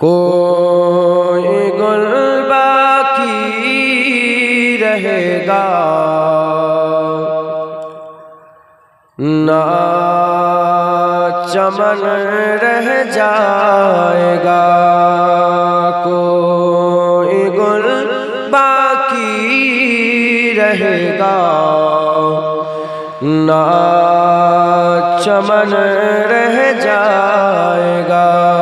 کوئی گل باقی رہے گا نہ چمن رہ جائے گا کوئی گل باقی رہے گا نہ چمن رہ جائے گا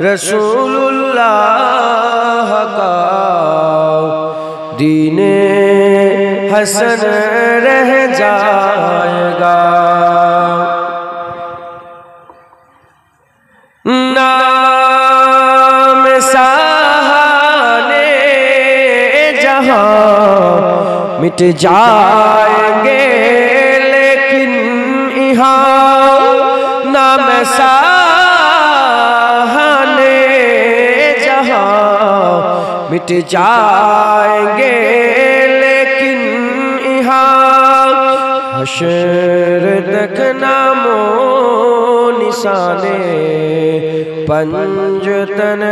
رسول اللہ کا دین حسن رہ جائے گا نام سہانے جہاں مٹ جائیں گے لیکن یہاں نام سہانے مٹ جائیں گے لیکن یہاں حشر تک نامو نشانے پنجتن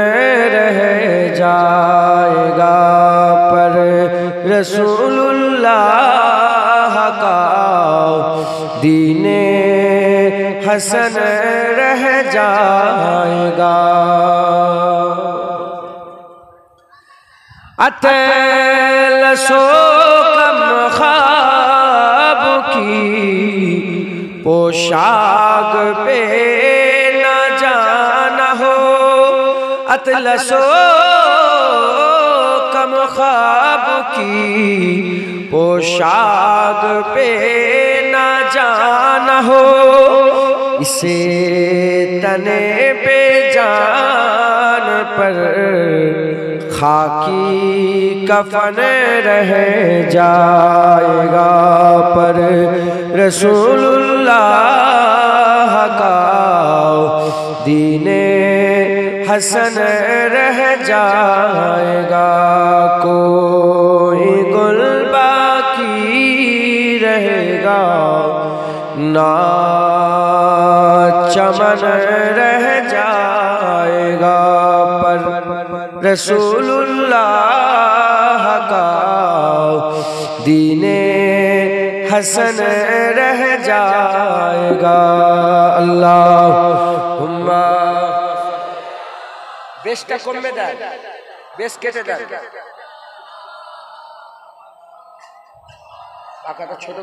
رہ جائے گا پر رسول اللہ کا دین حسن رہ جائے گا اتیل سو خواب کی پوشاک نہ جانا ہو اتیل سو کم خواب کی پوشاک نہ جانا ہو اسے تنے پہ جان پر خاکی کفن رہ جائے گا پر رسول اللہ کا دین حسن رہ جائے گا کوئی گل باقی رہے گا نا چمن رہ جائے گا রসুল্লাহ গাও দিনে हसन রহ जाएगा अल्लाह ছোট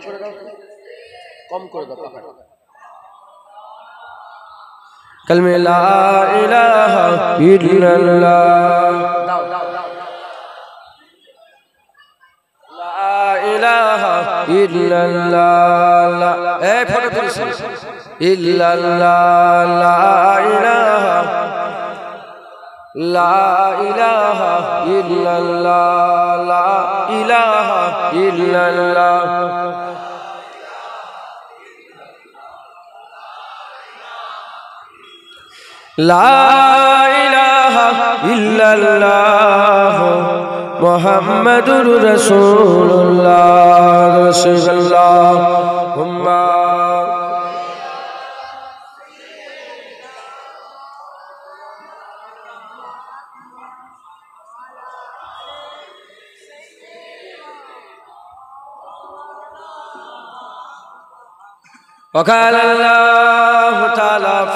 করে দাও কম করে দাও کل میں لا للہ عر لا لا لا علا ع لا لا علا ইহ মোহাম্মদুর রসুল্লাহ রসুল্লাহ وقال الله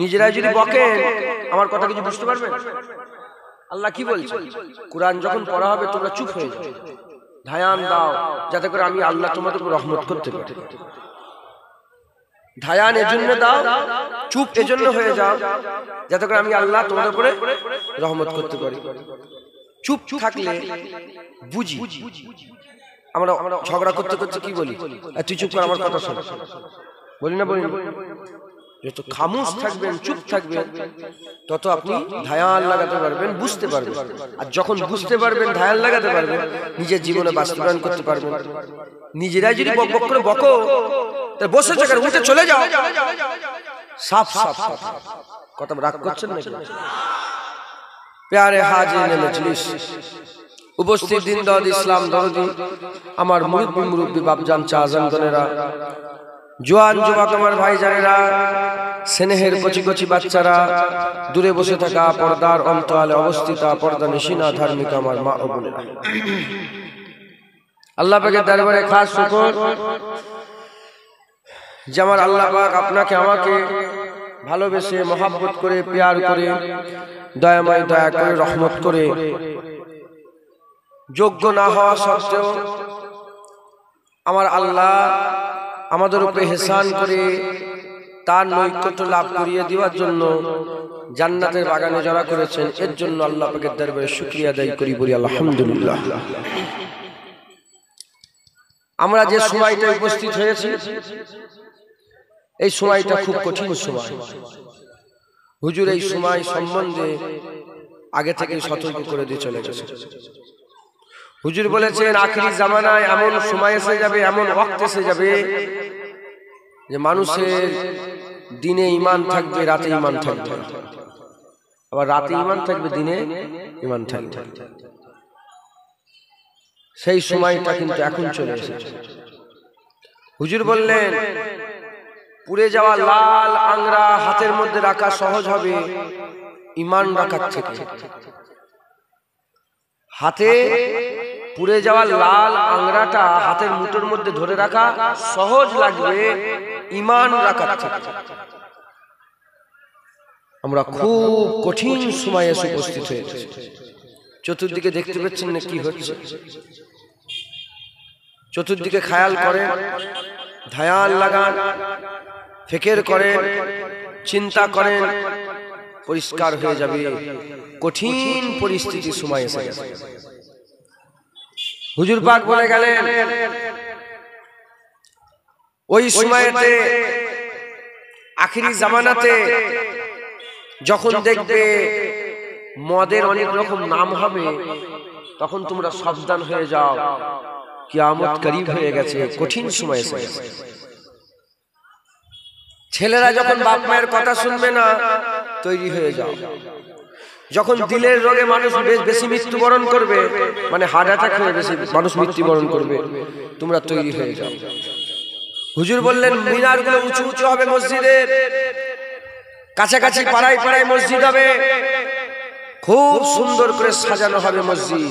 নিজেরাই যদি বকে আমার কথা কিছু বুঝতে পারবে আল্লাহ কি বলছে কোরআন যখন পড়া হবে তোমরা চুপ হয়ে যাবে ধায়ান দাও যাতে করে আমি আল্লাহ তোমাদের উপর রহমত করতে পারি ধায়ান এজন্য দাও চুপ এজন্য হয়ে যাও যাতে করে আমি আল্লাহ তোমাদের উপরে রহমত করতে পারি চুপ চুপ থাকলে বুঝি আমরা ঝগড়া করতে করতে কি বলি তুই চুপ করে আমার কথা শোন বলি না বলি না যত খামোশ থাকবেন চুপ থাকবেন তত আপনি ধায়াল লাগাতে পারবেন বুঝতে পারবেন আর যখন বুঝতে পারবেন ধায়াল লাগাতে পারবেন নিজের জীবনে বাস্তবায়ন করতে পারবেন নিজেরাই যদি বকরে বক বকো তাহলে বসে থাকার উঠে চলে যাও সাফ সাফ সাফ কথা রাগ করছেন নাকি প্যারে হাজির মজলিস উপস্থিত দিন ইসলাম দরদি আমার মুরব্বী মুরব্বী বাপজান চাজানগণেরা জোয়ান যুবক আমার ভাই জানেরা স্নেহের কচি কচি বাচ্চারা দূরে বসে থাকা পর্দার অন্তরালে অবস্থিতা পর্দা নিশিনা ধার্মিক আমার মা ও বোনেরা আল্লাহ পাকের দরবারে খাস শুকর যে আমার আল্লাহ পাক আপনাকে আমাকে ভালোবেসে মহাব্বত করে পেয়ার করে দয়াময় দয়া করে রহমত করে যোগ্য না হওয়া সত্ত্বেও আমার আল্লাহ আমাদের উপরে হেসান করে তার নৈকট্য লাভ করিয়ে দেওয়ার জন্য জান্নাতের বাগানে জড়া করেছেন এর জন্য আল্লাহ পাকের দরবারে শুক্রিয়া আদায় করি বলি আলহামদুলিল্লাহ আমরা যে সময়টা উপস্থিত হয়েছি এই সময়টা খুব কঠিন সময় হুজুর এই সময় সম্বন্ধে আগে থেকে সতর্ক করে দিয়ে চলে গেছে হুজুর বলেছেন আখিরি জামানায় এমন সময় এসে যাবে এমন ওয়াক্ত এসে যাবে যে মানুষের দিনে ইমান থাকবে রাতে ইমান থাকবে আবার রাতে ইমান থাকবে দিনে ইমান থাকবে সেই সময়টা কিন্তু এখন চলে এসেছে হুজুর বললেন পুড়ে যাওয়া লাল আংরা হাতের মধ্যে রাখা সহজ হবে ইমান রাখার থেকে হাতে পুড়ে যাওয়া লাল আংরাটা হাতের মুঠোর মধ্যে ধরে রাখা সহজ লাগবে ইমান রাখা আমরা খুব কঠিন সময় এসে উপস্থিত হয়েছে চতুর্দিকে দেখতে পাচ্ছেন না কি হচ্ছে চতুর্দিকে খায়াল করে ধায়াল লাগান ফেকের করে চিন্তা করেন পরিষ্কার হয়ে যাবে কঠিন পরিস্থিতি সময় এসে গেছে হুজুর পাক বলে গেলেন ওই সময়তে আখিরি জামানাতে যখন দেখবে মদের অনেক রকম নাম হবে তখন তোমরা সাবধান হয়ে যাও কিয়ামত করিব হয়ে গেছে কঠিন সময় এসে ছেলেরা যখন বাপ মায়ের কথা শুনবে না তৈরি হয়ে যাও যখন দিলের রোগে মানুষ বেশি মৃত্যুবরণ করবে মানে হার্ট অ্যাটাক হয়ে বেশি মানুষ মৃত্যুবরণ করবে তোমরা তৈরি হয়ে যাও হুজুর বললেন মিনারগুলো উঁচু উঁচু হবে মসজিদের কাছাকাছি পাড়ায় পাড়ায় মসজিদ হবে খুব সুন্দর করে সাজানো হবে মসজিদ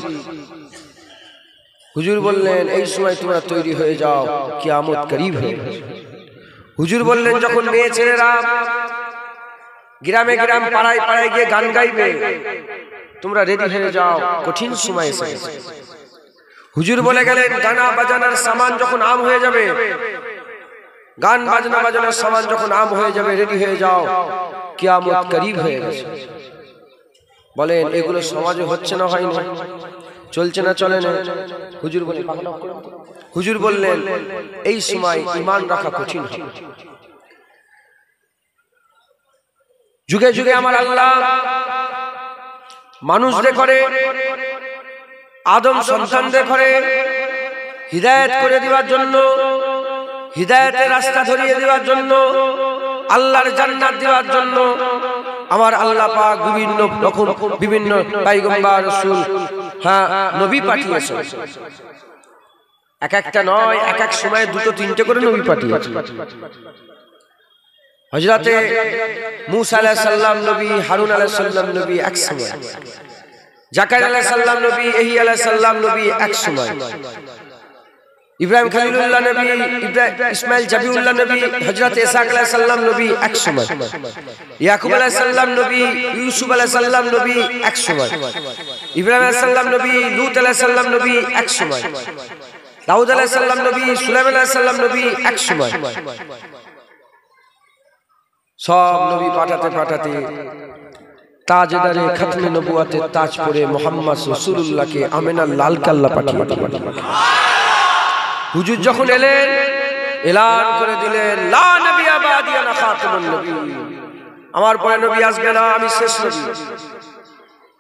হুজুর বললেন এই সময় তোমরা তৈরি হয়ে যাও কি করিব হুজুর বললেন যখন মেয়ে ছেলেরা গ্রামে গ্রাম পাড়ায় পাড়ায় গিয়ে গান গাইবে তোমরা রেডি হয়ে যাও কঠিন সময় এসে হুজুর বলে গেলেন গানা বাজানার সামান যখন আম হয়ে যাবে গান বাজনা বাজানোর সামান যখন আম হয়ে যাবে রেডি হয়ে যাও কিয়ামত করিব হয়ে গেছে বলেন এগুলো সমাজে হচ্ছে না হয় না চলছে না চলে না হুজুর বলে হুজুর বললেন এই সময় ইমান রাখা কঠিন যুগে যুগে আমার আল্লাহ মানুষদের করে আদম সন্তানদের করে হৃদায়ত করে দেওয়ার জন্য হৃদায়তের রাস্তা ধরিয়ে দেওয়ার জন্য আল্লাহর জান্নাত দেওয়ার জন্য আমার আল্লাহ পাক বিভিন্ন রকম বিভিন্ন পাইগম্বা রসুল হ্যাঁ নবী পাঠিয়েছে এক একটা নয় এক এক সময় দুটো তিনটে করে নবী পাঠিয়েছে হজরতে মুসা আলাহ সাল্লাম নবী হারুন আলাহ সাল্লাম নবী এক সময় জাকার আলাহ সাল্লাম নবী এহি আলাহ সাল্লাম নবী এক সময় ইব্রাহিম খালিলুল্লাহ নবী ইসমাইল জাবিউল্লাহ নবী হজরত ইসাক আলাহ সাল্লাম নবী এক সময় ইয়াকুব আলাইহিস সাল্লাম নবী ইউসুফ আলাহ সাল্লাম নবী এক সময় ইব্রাহিম আলাইহিস সাল্লাম নবী লুত আলাইহিস সাল্লাম নবী এক সময় দাউদ আলাহ সাল্লাম নবী সুলাইমান আলাহ সাল্লাম নবী এক সময় সব নবী পাঠাতে পাঠাতে তাজদারে খাতমে নবুয়াতে তাজ পরে মোহাম্মদ রসুল্লাহকে আমেনা লাল কাল্লা পাঠিয়ে হুজুর যখন এলেন এলান করে দিলেন লা নবী আবাদি না খাতমুন নবী আমার পরে নবী আসবে না আমি শেষ নবী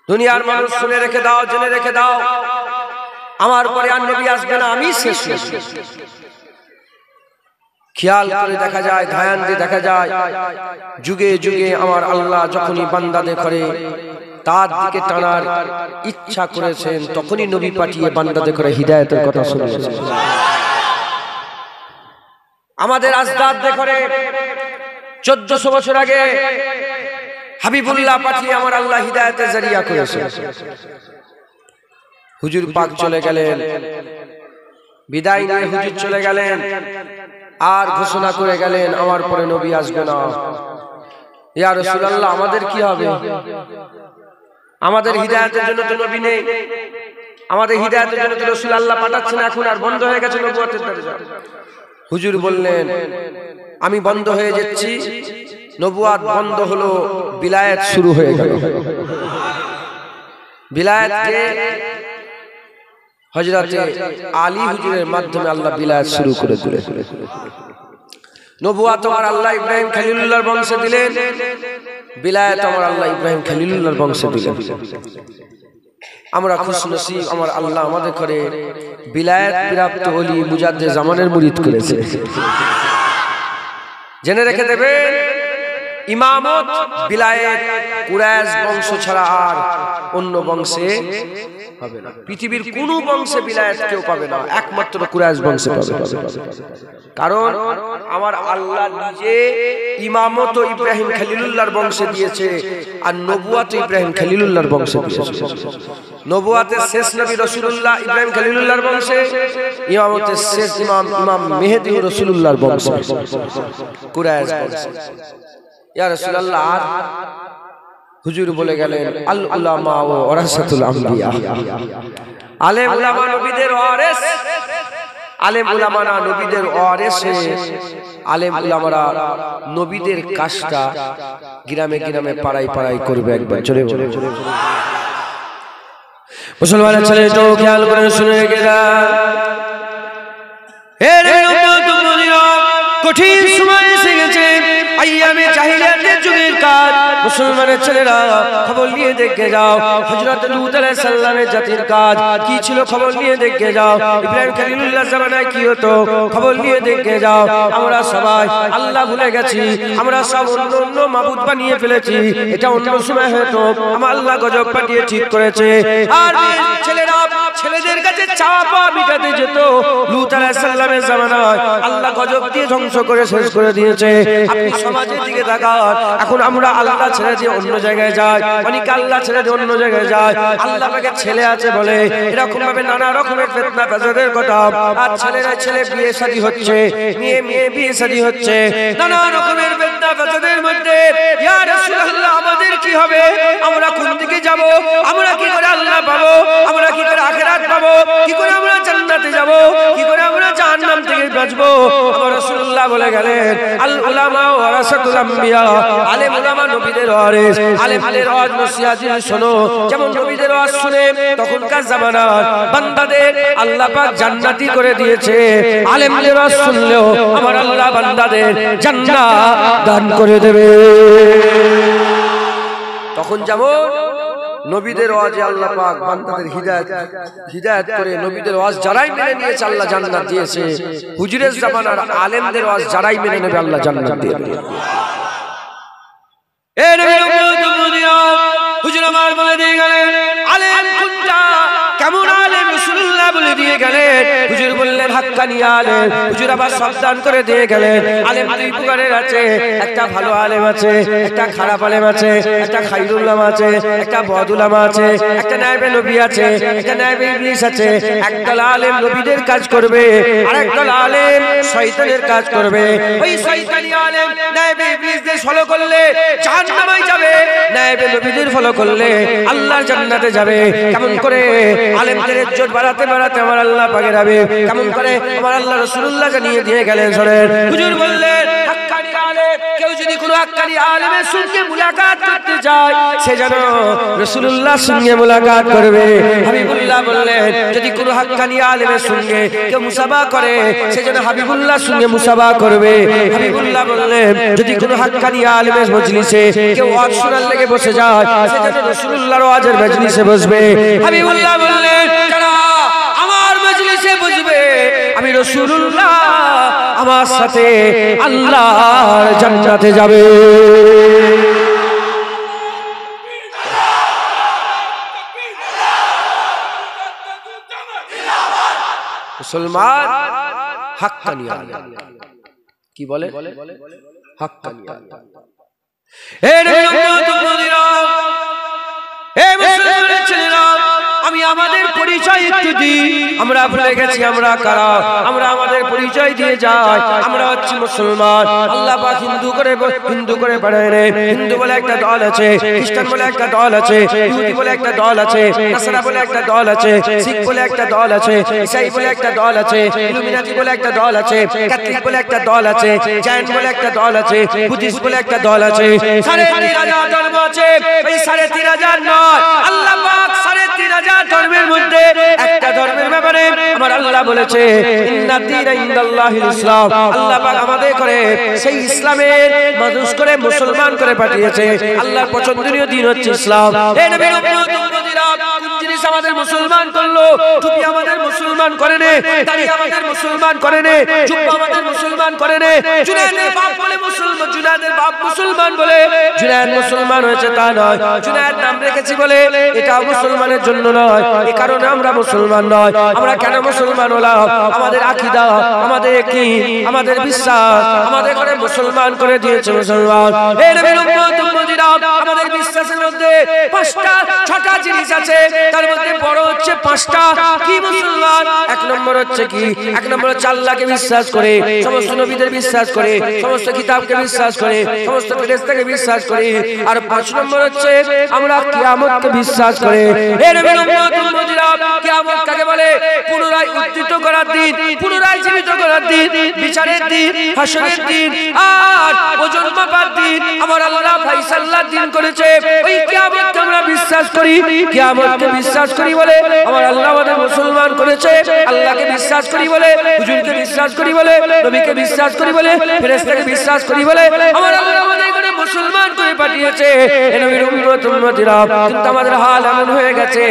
দুনিয়ার মানুষ শুনে রেখে দাও জেনে রেখে দাও আমার পরে আর নবী আসবে না আমি শেষ নবী খেয়াল করে দেখা যায় ধ্যান দিয়ে দেখা যায় যুগে যুগে আমার আল্লাহ যখনই বান্দাদে করে তার দিকে টানার ইচ্ছা করেছেন তখনই নবী পাঠিয়ে বান্দাদে করে হৃদায়তের কথা শুনেছেন আমাদের আজদার দেখরে চোদ্দশো বছর আগে হাবিবুল্লাহ পাঠিয়ে আমার আল্লাহ হৃদায়তের জারিয়া করেছে হুজুর পাক চলে গেলেন বিদায় নিয়ে হুজুর চলে গেলেন আর ঘোষণা করে গেলেন আমার পরে নবী আসবে না ইয়ার রসুল্লাহ আমাদের কি হবে আমাদের হৃদায়তের জন্য তো নবী নেই আমাদের হৃদায়তের জন্য তো রসুল আল্লাহ পাঠাচ্ছেন এখন আর বন্ধ হয়ে গেছে হুজুর বললেন আমি বন্ধ হয়ে যাচ্ছি নবুয়াত বন্ধ হলো বিলায়ত শুরু হয়ে গেল বিলায়াতকে হজরতে আলী হুজুরের মাধ্যমে আল্লাহ বিলায়ত শুরু করে দিলেন নবুয়া তোমার আল্লাহ ইব্রাহিম খালিলুল্লাহর বংশে দিলেন বিলায়াত আমার আল্লাহ ইব্রাহিম খালিলুল্লাহর বংশে দিলেন আমরা খুশনসিব আমার আল্লাহ আমাদের করে বিলায়াত প্রাপ্ত হলি মুজাদ্দে জামানের মুরিদ করেছে জেনে রেখে দেবেন ইমামত বিলায়েত কুরাইশ বংশ ছাড়া আর অন্য বংশে হবে না পৃথিবীর কোন বংশে বিলায়েত কেউ পাবে না একমাত্র কুরাইশ বংশে পাবে কারণ আমার আল্লাহ নিজে ইমামত ইব্রাহিম খলিলুল্লাহর বংশে দিয়েছে আর নবুয়াত ইব্রাহিম খলিলুল্লাহর বংশে দিয়েছে নবুয়াতের শেষ নবী রসুলুল্লাহ ইব্রাহিম খলিলুল্লাহর বংশে ইমামতের শেষ ইমাম ইমাম মেহেদি রসুলুল্লাহর বংশে কুরাইশ বংশে হুজুর বলে গেলেন গ্রামে গ্রামে করবে একবার চলে মুসলমানের ছেলে তো খেয়াল করে শুনে গেলাম কঠিন সময় چاہیے دے کار মুসলমানের ছেলেরা খবর নিয়ে দেখে যাও হজরত লূত আলাইহিস সালামের জাতির কাজ কি ছিল খবর নিয়ে দেখে যাও ইব্রাহিম খলিলুল্লাহ জামানায় কি হতো খবর নিয়ে দেখে যাও আমরা সবাই আল্লাহ ভুলে গেছি আমরা সব অন্য অন্য মাবুদ বানিয়ে ফেলেছি এটা অন্য সময় হতো আমার আল্লাহ গজব পাঠিয়ে ঠিক করেছে আর ছেলেরা ছেলেদের কাছে চাপা মিটাতে যেত লুত আলাইহিস সালামের জামানায় আল্লাহ গজব দিয়ে ধ্বংস করে শেষ করে দিয়েছে আপনি সমাজের দিকে তাকান এখন আমরা আল্লাহ ছেড়ে দিয়ে অন্য জায়গায় যায় অনেকে আল্লাহ ছেড়ে দিয়ে অন্য জায়গায় যায় আল্লাহ পাকে ছেলে আছে বলে এরকম ভাবে নানা রকমের ফেতনা ফেসাদের কথা আর ছেলেরা ছেলে বিয়ে শাদী হচ্ছে মেয়ে মেয়ে বিয়ে শাদী হচ্ছে নানা রকমের ফেতনা ফেসাদের মধ্যে ইয়া রাসূলুল্লাহ আমাদের কি হবে আমরা কোন দিকে যাব আমরা কি করে আল্লাহ পাবো আমরা কি করে আখিরাত পাবো কি করে আমরা জান্নাতে যাব কি করে আমরা জাহান্নাম থেকে বাঁচব আমার রাসূলুল্লাহ বলে গেলেন আল উলামা ওয়ারাসাতুল আম্বিয়া আলেম উলামা নবীদের তখনকার বান্দাদের আল্লাহ করে দিয়েছে তখন যেমন নবীদের ওয়াজে আল্লাহ পাক বান্দাদের হিদায়ত হিদায়ত করে নবীদের ওয়াজ যারাই মেনে নিয়েছে আল্লাহ জান্নাত দিয়েছে হুজুরের জামানার আলেমদের ওয়াজ যারাই মেনে নেবে আল্লাহ জান্নাত দিয়ে এর বিলম্ব হুজুর আমার বলে দিয়ে গেলেন আলেম কোনটা কেমন আলেম রাসূলুল্লাহ বলে দিয়ে গেলেন হুজুর বললেন হুজুর আবার সাবধান করে দিয়ে গেলেন আলেম দুই প্রকারের আছে একটা ভালো আলেম আছে একটা খারাপ আলেম আছে একটা খাইরুল্লাহ আছে একটা বদুলাম আছে একটা নায়েবে নবী আছে একটা আছে একটা আলেম নবীদের কাজ করবে আর একদল আলেম শয়তানের কাজ করবে ওই আলেম ফলো করলে যাবে নবীদের ফলো করলে আল্লাহর জান্নাতে যাবে কেমন করে আলেমদের ইজ্জত বাড়াতে বাড়াতে আমার আল্লাহ পাকের কেমন করে আমার আল্লাহ নিয়ে দিয়ে গেলেন হুজুর বললেন কেউ যদি কোনো আক্কালি আলমের সঙ্গে মুলাকাত করতে যায় সে যেন রসুল্লাহর সঙ্গে মুলাকাত করবে হাবিবুল্লাহ বললেন যদি কোনো হাক্কানি আলমের সঙ্গে কেউ মুসাবা করে সে যেন হাবিবুল্লাহর সঙ্গে মুসাবা করবে হাবিবুল্লাহ বললেন যদি কোনো হাক্কানি আলমের মজলিসে কেউ ওয়াজ লেগে বসে যায় সে যেন রসুল্লাহর ওয়াজের মজলিসে বসবে হাবিবুল্লাহ বললেন সঙ্গে সে বুঝবে আমি রসুল্লাহ আমার সাথে আল্লাহ জান্নাতে যাবে মুসলমান হাক্কানিয়া কি বলে হাক্কানিয়া এ মুসলমান পরিচয় একটু দিই আমরা ভুলে গেছি আমরা কারা আমরা আমাদের পরিচয় দিয়ে যাই আমরা হচ্ছি মুসলমান আল্লাহ পাক হিন্দু করে হিন্দু করে রে হিন্দু বলে একটা দল আছে খ্রিস্টান বলে একটা দল আছে ইহুদি বলে একটা দল আছে নাসারা বলে একটা দল আছে শিখ বলে একটা দল আছে ইসাই বলে একটা দল আছে বলে একটা দল আছে ক্যাথলিক বলে একটা দল আছে জায়েন্ট বলে একটা দল আছে বুদ্ধিস্ট বলে একটা দল আছে সাড়ে তিন হাজার ধর্ম আছে সাড়ে তিন হাজার নয় আল্লাহ পাক সাড়ে তিন হাজার ধর্মের মধ্যে একটা ধর্মের ব্যাপারে আমার আল্লাহ বলেছে ইসলাম আল্লাহ আমাদের করে সেই ইসলামের মানুষ করে মুসলমান করে পাঠিয়েছে আল্লাহর পছন্দনীয় দিন হচ্ছে ইসলাম আমাদের মুসলমান করলো টুপি আমাদের মুসলমান করে নে দাড়ি আমাদের মুসলমান করে নে জুব্বা আমাদের মুসলমান করে নে জুনায়েদের বাপ বলে মুসলমান জুনায়েদের বাপ মুসলমান বলে জুনায়েদ মুসলমান হয়েছে তা নয় জুনায়েদ নাম রেখেছি বলে এটা মুসলমানের জন্য নয় এ কারণে আমরা মুসলমান নয় আমরা কেন মুসলমান হলাম আমাদের আকীদা আমাদের কি আমাদের বিশ্বাস আমাদের করে মুসলমান করে দিয়েছে মুসলমান এ নবীর উম্মত আমাদের বিশ্বাসের মধ্যে পাঁচটা ছটা জিনিস আছে তার তাদের বড় হচ্ছে পাঁচটা কি মুসলমান এক নম্বর হচ্ছে কি এক নম্বর হচ্ছে আল্লাহকে বিশ্বাস করে সমস্ত নবীদের বিশ্বাস করে সমস্ত কিতাবকে বিশ্বাস করে সমস্ত ফেরেশতাকে বিশ্বাস করে আর পাঁচ নম্বর হচ্ছে আমরা কিয়ামতকে বিশ্বাস করে এ নবী উম্মত উম্মতিরা কিয়ামত কাকে বলে পুনরায় উত্থিত করার দিন পুনরায় জীবিত করার দিন বিচারের দিন হাসরের দিন আর ওজন মাপার দিন আমার আল্লাহ ফয়সালার দিন করেছে ওই কিয়ামতকে আমরা বিশ্বাস করি কিয়ামতকে বিশ্বাস বিশ্বাস করি বলে আমার আল্লাহ আমাদের মুসলমান করেছে আল্লাহকে বিশ্বাস করি বলে হুজুরকে বিশ্বাস করি বলে নবীকে বিশ্বাস করি বলে ফেরেশতাকে বিশ্বাস করি বলে আমার আল্লাহ আমাদের করে মুসলমান করে পাঠিয়েছে এ নবীর উম্মত উম্মতিরা কিন্তু আমাদের হাল এমন হয়ে গেছে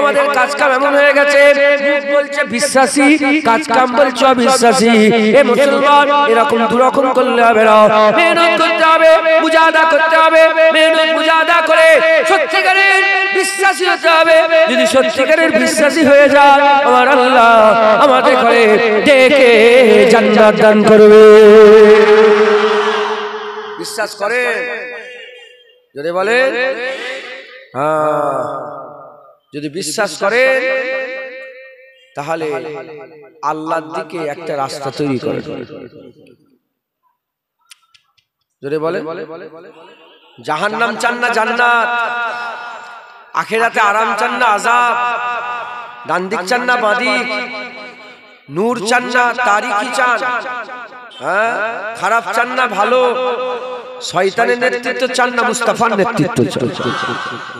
আমাদের কাজ কাম এমন হয়ে গেছে মুখ বলছে বিশ্বাসী কাজ কাম বলছে অবিশ্বাসী এ মুসলমান এরকম দুরকম করলে হবে না মেহনত করতে হবে মুজাদা করতে হবে মেহনত মুজাদা করে সত্যিকারের বিশ্বাসী হতে হবে যদি সত্যিকারের বিশ্বাসী হয়ে যাও আমার আল্লাহ আমাদের ঘরে দেখে জান্নাত দান করবে বিশ্বাস করে যদি বলে হ্যাঁ যদি বিশ্বাস করে তাহলে আল্লাহর দিকে একটা রাস্তা তৈরি করে যদি বলে জাহান্নাম চান না জান্নাত আখেরাতে আরাম চান না আজাব ডান দিক চান না বাঁদিক নূর চান না তারিখি চান হ্যাঁ খারাপ চান না ভালো শয়তানের নেতৃত্ব চান না মুস্তাফার নেতৃত্ব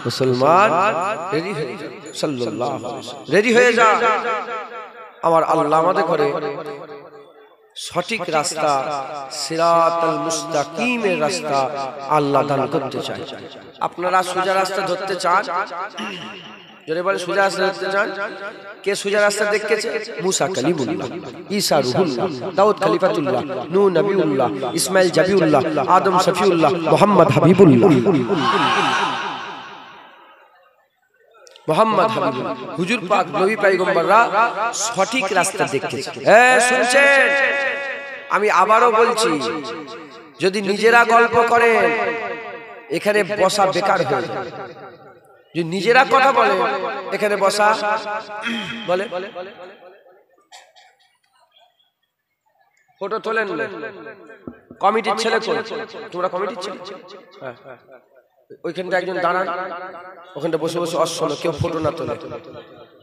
মুসলমান রেডি হয়ে যা আমার আল্লাহ আমাদের করে سٹک راستہ سرات المستقیم راستہ اللہ دن کرتے چاہے اپنا راست سجا راستہ دھتے چاہے جو نے بولے سجا راستہ دھتے چاہے کہ سجا راستہ دیکھ کے چاہے موسیٰ کلیم اللہ عیسیٰ روح اللہ دعوت خلیفہ اللہ نو نبی اللہ اسمائل جبی اللہ آدم صفی اللہ محمد حبیب اللہ মোহাম্মদ হুজুর পাক নবী পাইগম্বররা সঠিক রাস্তা দেখেছে হ্যাঁ শুনছেন আমি আবারও বলছি যদি নিজেরা গল্প করেন এখানে বসা বেকার হয়ে যায় যে নিজেরা কথা বলে এখানে বসা বলে ফটো তোলেন কমিটির ছেলে তোমরা কমিটির ছেলে হ্যাঁ হ্যাঁ, হ্যাঁ। ওইখানটা একজন দাঁড়ান ওখানটা বসে বসে অশ্বল কেউ ফটো না তোলে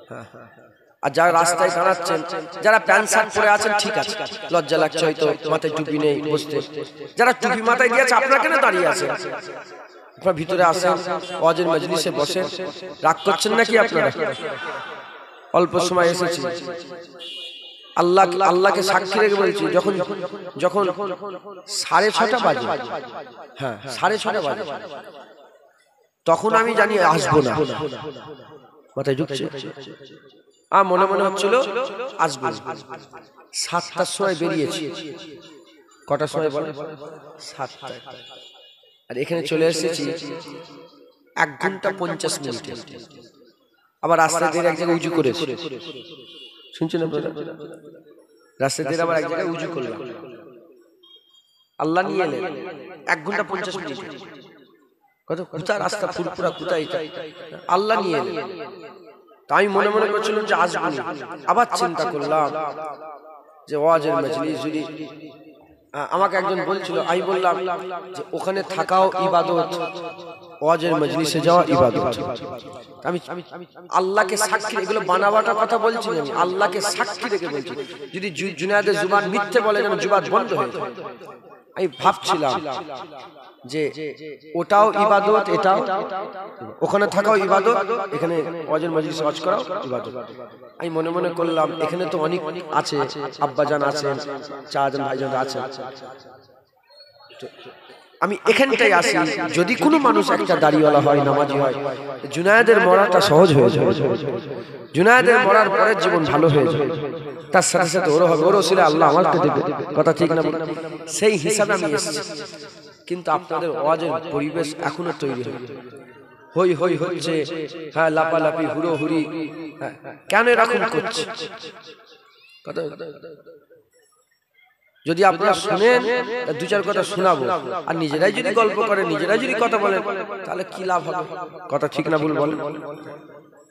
হ্যাঁ, হ্যাঁ, হ্যাঁ। আর যারা রাস্তায় দাঁড়াচ্ছেন যারা প্যান্ট শার্ট পরে আছেন ঠিক আছে লজ্জা লাগছে হয়তো মাথায় টুপি নেই বসতে যারা টুপি মাথায় দিয়েছে আপনার কেন দাঁড়িয়ে আছে আপনার ভিতরে আসেন অজের মজলিসে বসে রাগ করছেন নাকি আপনারা অল্প সময় এসেছি আল্লাহ আল্লাহকে সাক্ষী রেখে বলছি যখন যখন সাড়ে ছটা বাজে হ্যাঁ সাড়ে ছটা বাজে তখন আমি জানি আসবো না মাথায় ঢুকছে আর মনে মনে হচ্ছিল আসবো সাতটার সময় বেরিয়েছি কটার সময় বলে সাতটা আর এখানে চলে এসেছি এক ঘন্টা পঞ্চাশ মিনিট আবার রাস্তা দিয়ে এক জায়গায় উঁচু করে শুনছেন আপনারা রাস্তা দিয়ে আবার এক জায়গায় উঁচু করলাম আল্লাহ নিয়ে এক ঘন্টা পঞ্চাশ মিনিট কত রাস্তা ফুরফুরা কোথায় আল্লাহ নিয়ে এলেন তাই মনে মনে করছিলাম যে আজ আবার চিন্তা করলাম যে ওয়াজের মজলিস যদি আমাকে একজন বলছিল আমি বললাম যে ওখানে থাকাও ইবাদত ওয়াজের মজলিসে যাওয়া ইবাদত আমি আল্লাহকে সাক্ষী এগুলো বানাবাটার কথা বলছি আমি আল্লাহকে সাক্ষী রেখে বলছি যদি জুনায়েদের জুবান মিথ্যে বলে যেন জুবান বন্ধ হয়ে আমি ভাবছিলাম যে ওটাও ইবাদত এটাও ওখানে থাকাও ইবাদত এখানে অজন মজলিস সাজ করাও ইবাদত আমি মনে মনে করলাম এখানে তো অনেক আছে আব্বাজান আছেন চারজন ভাইজান আছে আমি এখানটাই আসি যদি কোনো মানুষ একটা দাড়িওয়ালা হয় নামাজি হয় জুনায়েদের মরাটা সহজ হয়ে যায় জুনায়েদের মরার পরের জীবন ভালো হয়ে যায় তার সাথে সাথে ওরও হবে ওরও ছিল আল্লাহ আমার কথা ঠিক না সেই হিসাবে আমি এসেছি কিন্তু আপনাদের ওয়াজের পরিবেশ এখনো তৈরি হয়নি হই হই হচ্ছে হ্যাঁ লাপালাপি হুড়ো হুড়ি কেন এরকম করছে যদি আপনারা শুনেন দু চার কথা শোনাবো আর নিজেরাই যদি গল্প করে নিজেরাই যদি কথা বলেন তাহলে কি লাভ হবে কথা ঠিক না ভুল বলেন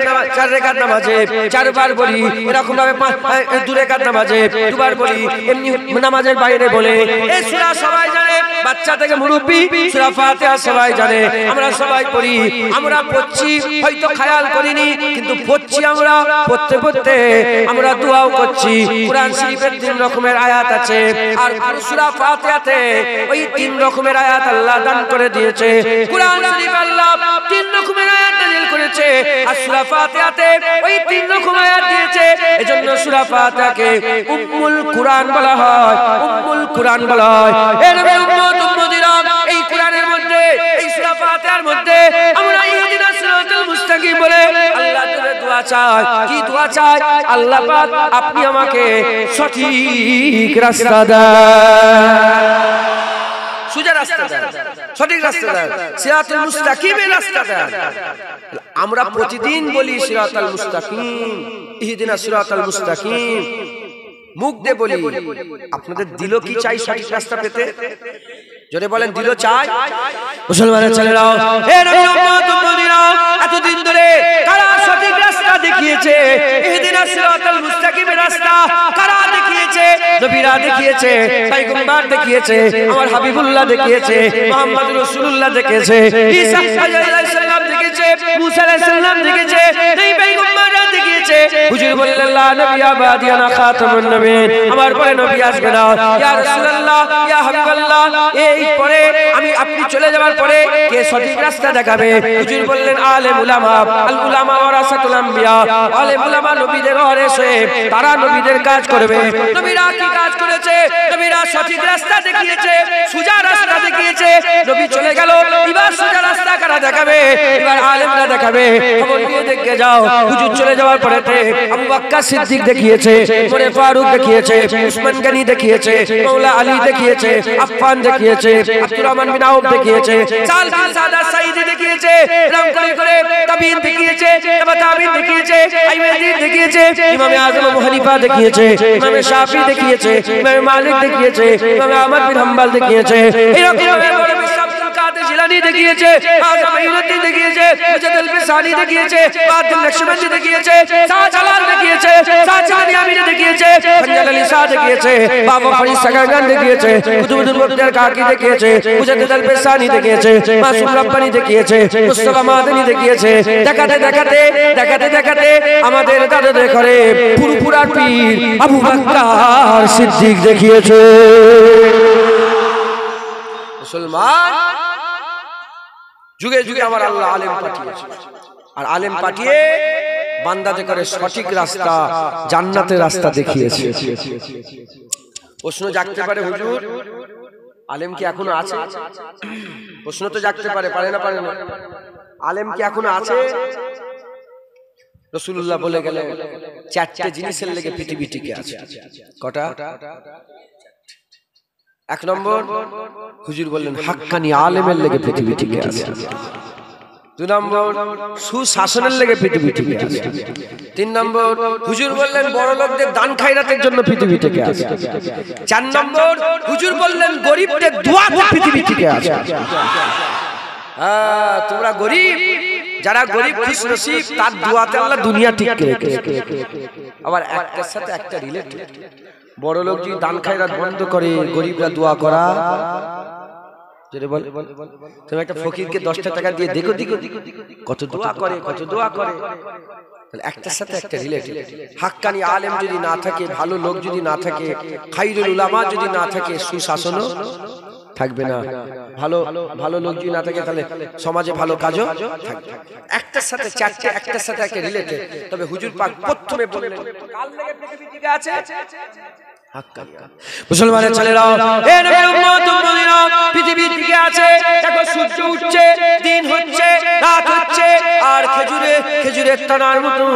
রেখাত চার রেখাত নামাজে চারবার বলি এরকম ভাবে দু রেখাত নামাজে দুবার বলি এমনি নামাজের বাইরে বলে সবাই জানে বাচ্চা থেকে মুরব্বী সূরা সবাই জানে আমরা সবাই পড়ি আমরা পড়ছি হয়তো খেয়াল করিনি কিন্তু পড়ছি আমরা পড়তে পড়তে আমরা দোয়াও করছি কোরআন শরীফের তিন রকমের আয়াত আছে আর সূরা ফাতিহাতে ওই তিন রকমের আয়াত আল্লাহ দান করে দিয়েছে কোরআন শরীফ আল্লাহ তিন রকমের আয়াত নাযিল করেছে আর সূরা ফাতিহাতে ওই তিন রকম আয়াত দিয়েছে এজন্য ফাতিহাকে উম্মুল কুরআন বলা হয় উম্মুল কুরআন বলা হয় এর উম্মত উম্মতিরা এই কুরআনের মধ্যে এই সূরা ফাতিহার মধ্যে আমরা মুস্তাকিম বলে চাই আপনি আমাকে সঠিক রাস্তা দেয় সোজা রাস্তা দেন সঠিক রাস্তা দেন সিরাতুল মুস্তাকিমের রাস্তা দেন আমরা প্রতিদিন বলি সিরাতাল মুস্তাকিম ইহদিনা সিরাতাল মুস্তাকিম মুখ দিয়ে বলি আপনাদের দিল কি চাই সঠিক রাস্তা পেতে জোরে বলেন দিল চাই মুসলমানের ছেলেরাও এতদিন ধরে সঠিক দেখিয়েছে সিরাতাল রাস্তা কারা দেখিয়েছে নবীরা দেখিয়েছে পয়গম্বর দেখিয়েছে আমার হাবিবুল্লাহ দেখিয়েছে মুহাম্মদ রাসূলুল্লাহ দেখিয়েছে ঈসা আলাইহিস সালাম দেখিয়েছে আলাইহিস সালাম দেখিয়েছে এই দেখিয়েছে হুজুর বললেন লা নবী খাতামুন নবীন আমার পরে নবী আসবে না ইয়া রাসূলুল্লাহ ইয়া এই পরে আমি আপনি চলে যাওয়ার পরে কে সঠিক রাস্তা দেখাবে হুজুর বললেন আলেম উলামা আল উলামা ওয়ারাসাতুল আমবিয়া আলেমুলামা নবীদের ঘরে এসে তারা নবীদের কাজ করবে নবীরা কি কাজ করেছে নবীরা সঠিক রাস্তা দেখিয়েছে সুজা রাস্তা দেখিয়েছে নবী চলে গেল এবার সুজা রাস্তা কারা দেখাবে এবার আলেমরা দেখাবে খবর দিয়ে দেখে যাও হুজুর চলে যাওয়ার পরেতে আবু বকর সিদ্দিক দেখিয়েছে ওমর ফারুক দেখিয়েছে উসমান গনি দেখিয়েছে মাওলা আলী দেখিয়েছে আফফান দেখিয়েছে আব্দুর রহমান বিন আউফ দেখিয়েছে সাল বিন সাদা সাইদি দেখিয়েছে এরকম করে করে তাবিন দেখিয়েছে তাবা তাবিন দেখিয়েছে مالک دیکھیے احمد জিলানি দেখিয়েছে ইউরতি দেখিয়েছে মুজাদুল বিসানি দেখিয়েছে বাদুল লক্ষ্মণজি দেখিয়েছে জালাল দেখিয়েছে শাহজাহানি আমিনে দেখিয়েছে ফজল আলী শাহ দেখিয়েছে বাবা ফরিদ সাগাঙ্গান দেখিয়েছে কুতুবুল মুক্তার কাকি দেখিয়েছে মুজাদুল বিসানি দেখিয়েছে মাসুম রব্বানি দেখিয়েছে মুস্তাফা মাদানি দেখিয়েছে দেখাতে দেখাতে দেখাতে দেখাতে আমাদের দাদাদের ঘরে পুরপুরা পীর আবু বকর সিদ্দিক দেখিয়েছে মুসলমান যুগে যুগে আমার আল্লাহ আলেম পাঠিয়েছে আর আলেম পাঠিয়ে বান্দাতে করে সঠিক রাস্তা জান্নাতের রাস্তা দেখিয়েছে প্রশ্ন জাগতে পারে হুজুর আলেম কি এখনো আছে প্রশ্ন তো জাগতে পারে পারে না পারে না আলেম কি এখনো আছে রসুল্লাহ বলে গেলে চারটে জিনিসের লেগে পৃথিবী টিকে আছে কটা এক নম্বর হুজুর বললেন হাক্কানি আলেমের লেগে পৃথিবী ঠিক আছে দু নম্বর সুশাসনের লেগে পৃথিবী ঠিক আছে তিন নম্বর হুজুর বললেন বড় লোকদের দান খায়রাতের জন্য পৃথিবী থেকে আছে চার নম্বর হুজুর বললেন গরিবদের দোয়া পৃথিবী থেকে আছে তোমরা গরিব যারা গরিব খুশ নসিব তার দোয়াতে আল্লাহ দুনিয়া ঠিক আবার একটার সাথে একটা রিলেটেড বড় লোক যদি দান খায়রাত বন্ধ করে গরিবরা দোয়া করা তুমি একটা ফকিরকে দশটা টাকা দিয়ে দেখো দেখো কত দোয়া করে কত দোয়া করে একটার সাথে একটা রিলেটেড হাক্কানি আলেম যদি না থাকে ভালো লোক যদি না থাকে খাইরুল উলামা যদি না থাকে সুশাসনও থাকবে না ভালো ভালো লোক যদি না থাকে তাহলে সমাজে ভালো কাজও একটার সাথে চারটে একটার সাথে একটা রিলেটেড তবে হুজুর পাক প্রথমে বলে কাল থেকে পৃথিবী আছে মুসলমানের ছেলেরাও পৃথিবীর দিকে আছে দেখো সূর্য উঠছে দিন হচ্ছে রাত হচ্ছে আর খেজুরে খেজুরের টানার মতন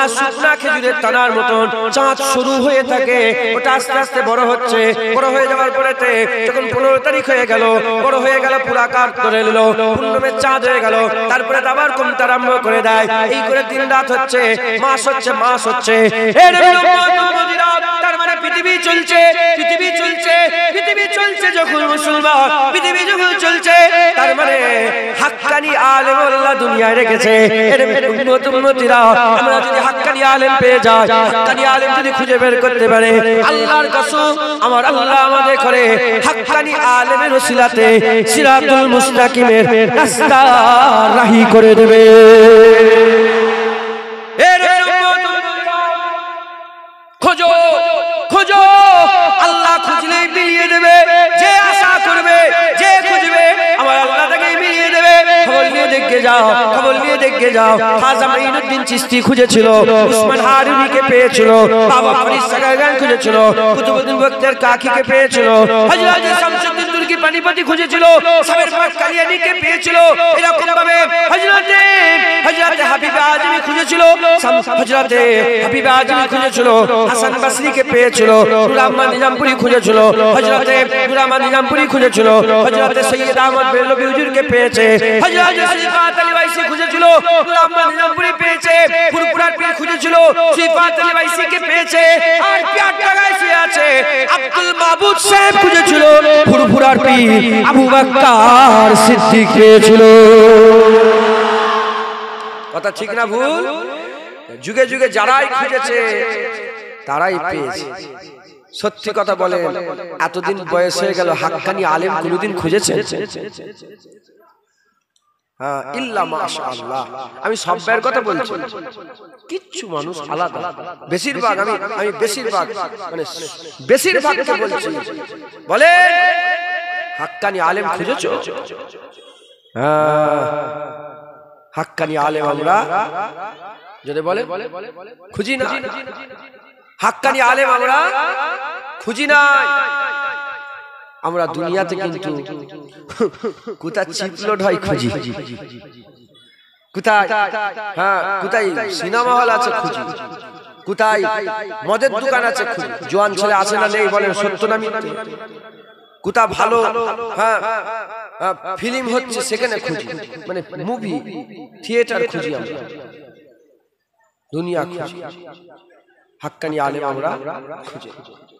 আর শুকনা খেজুরের টানার মতন চাঁদ শুরু হয়ে থাকে ওটা আস্তে আস্তে বড় হচ্ছে বড় হয়ে যাওয়ার পরেতে যখন পনেরো তারিখ হয়ে গেল বড় হয়ে গেল পুরাকার করে নিল পূর্ণমের চাঁদ হয়ে গেল তারপরে আবার কমতে আরম্ভ করে দেয় এই করে দিন রাত হচ্ছে মাস হচ্ছে মাস হচ্ছে তার মানে পৃথিবী চলছে পৃথিবী চলছে পৃথিবী চলছে যখন মুসলমান পৃথিবী যখন চলছে তার মানে হাক্কানি আলেম আল্লাহ দুনিয়ায় রেখেছে খুঁজে বের করতে পারে আল্লাহর আমার আল্লাহ আমাদের করে হাক্কানি আলেমের ওসিলাতে সিরাতুল মুস্তাকিমের রাস্তা রাহি করে দেবে যাও হাজাম চিস্তি খুঁজেছিল উসমান হারুনিকে পেয়েছিল বাবা ফরিদ সাগাগান খুঁজেছিল কুতুবউদ্দিন বক্তিয়ার কাকিকে পেয়েছিল হযরত শামসুদ্দিন পানিপতি খুঁজেছিল সাবের পাক কালিয়ানিকে পেয়েছিল এরকম ভাবে হযরতে হযরতে হাবিবা আজমি খুঁজেছিল হযরতে হাবিবা আজমি খুঁজেছিল হাসান বসরিকে পেয়েছিল গুলামা নিজামপুরি খুঁজেছিল হযরতে গুলামা নিজামপুরি খুঁজেছিল হযরতে সৈয়দ আহমদ বেরলভি হুজুরকে পেয়েছে হযরতে সিফাত আলী ভাইসি খুঁজেছিল গুলামা নিজামপুরি পেয়েছে ফুরফুরার পীর খুঁজেছিল সিফাত আলী বাইসিকে পেয়েছে আর প্যাট লাগাইছে আছে আব্দুল মাহবুব সাহেব খুঁজেছিল ফুরফুরার আবু বাক্কার সিদ্দিক কথা ঠিক না ভুল যুগে যুগে যারাই খুঁজেছে তারাই পেয়েছে সত্যি কথা বলে এতদিন বয়স হয়ে গেল হাক্কানি আলেম কোনোদিন খুঁজেছে হ্যাঁ, আমি সব্যের কথা বলছি কিচ্ছু মানুষ আলাদা বেশিরভাগ আমি আমি বেশিরভাগ মানে বেশিরভাগ বলছি বলে হাক্কানি আলেম খুঁজেছ হ্যাঁ, হাক্কানি আলেম আমরা যদি বলে খুঁজি না হাক্কানি আলেম আমরা খুঁজি না আমরা দুনিয়াতে কিন্তু কোথায় চিপলোড হয় খুঁজি কোথায় হ্যাঁ কোথায় সিনেমা হল আছে খুঁজি কোথায় মদের দোকান আছে জোয়ান ছেলে আছে না নেই বলে সত্য গোটা ভালো হ্যাঁ ফিল্ম হ্যাঁ, হ্যাঁ, হ্যাঁ, হচ্ছে সেখানে খুঁজি মানে মুভি থিয়েটার খুঁজি আমরা দুনিয়া খুঁজি হাক্কানি আলেম আমরা খুঁজে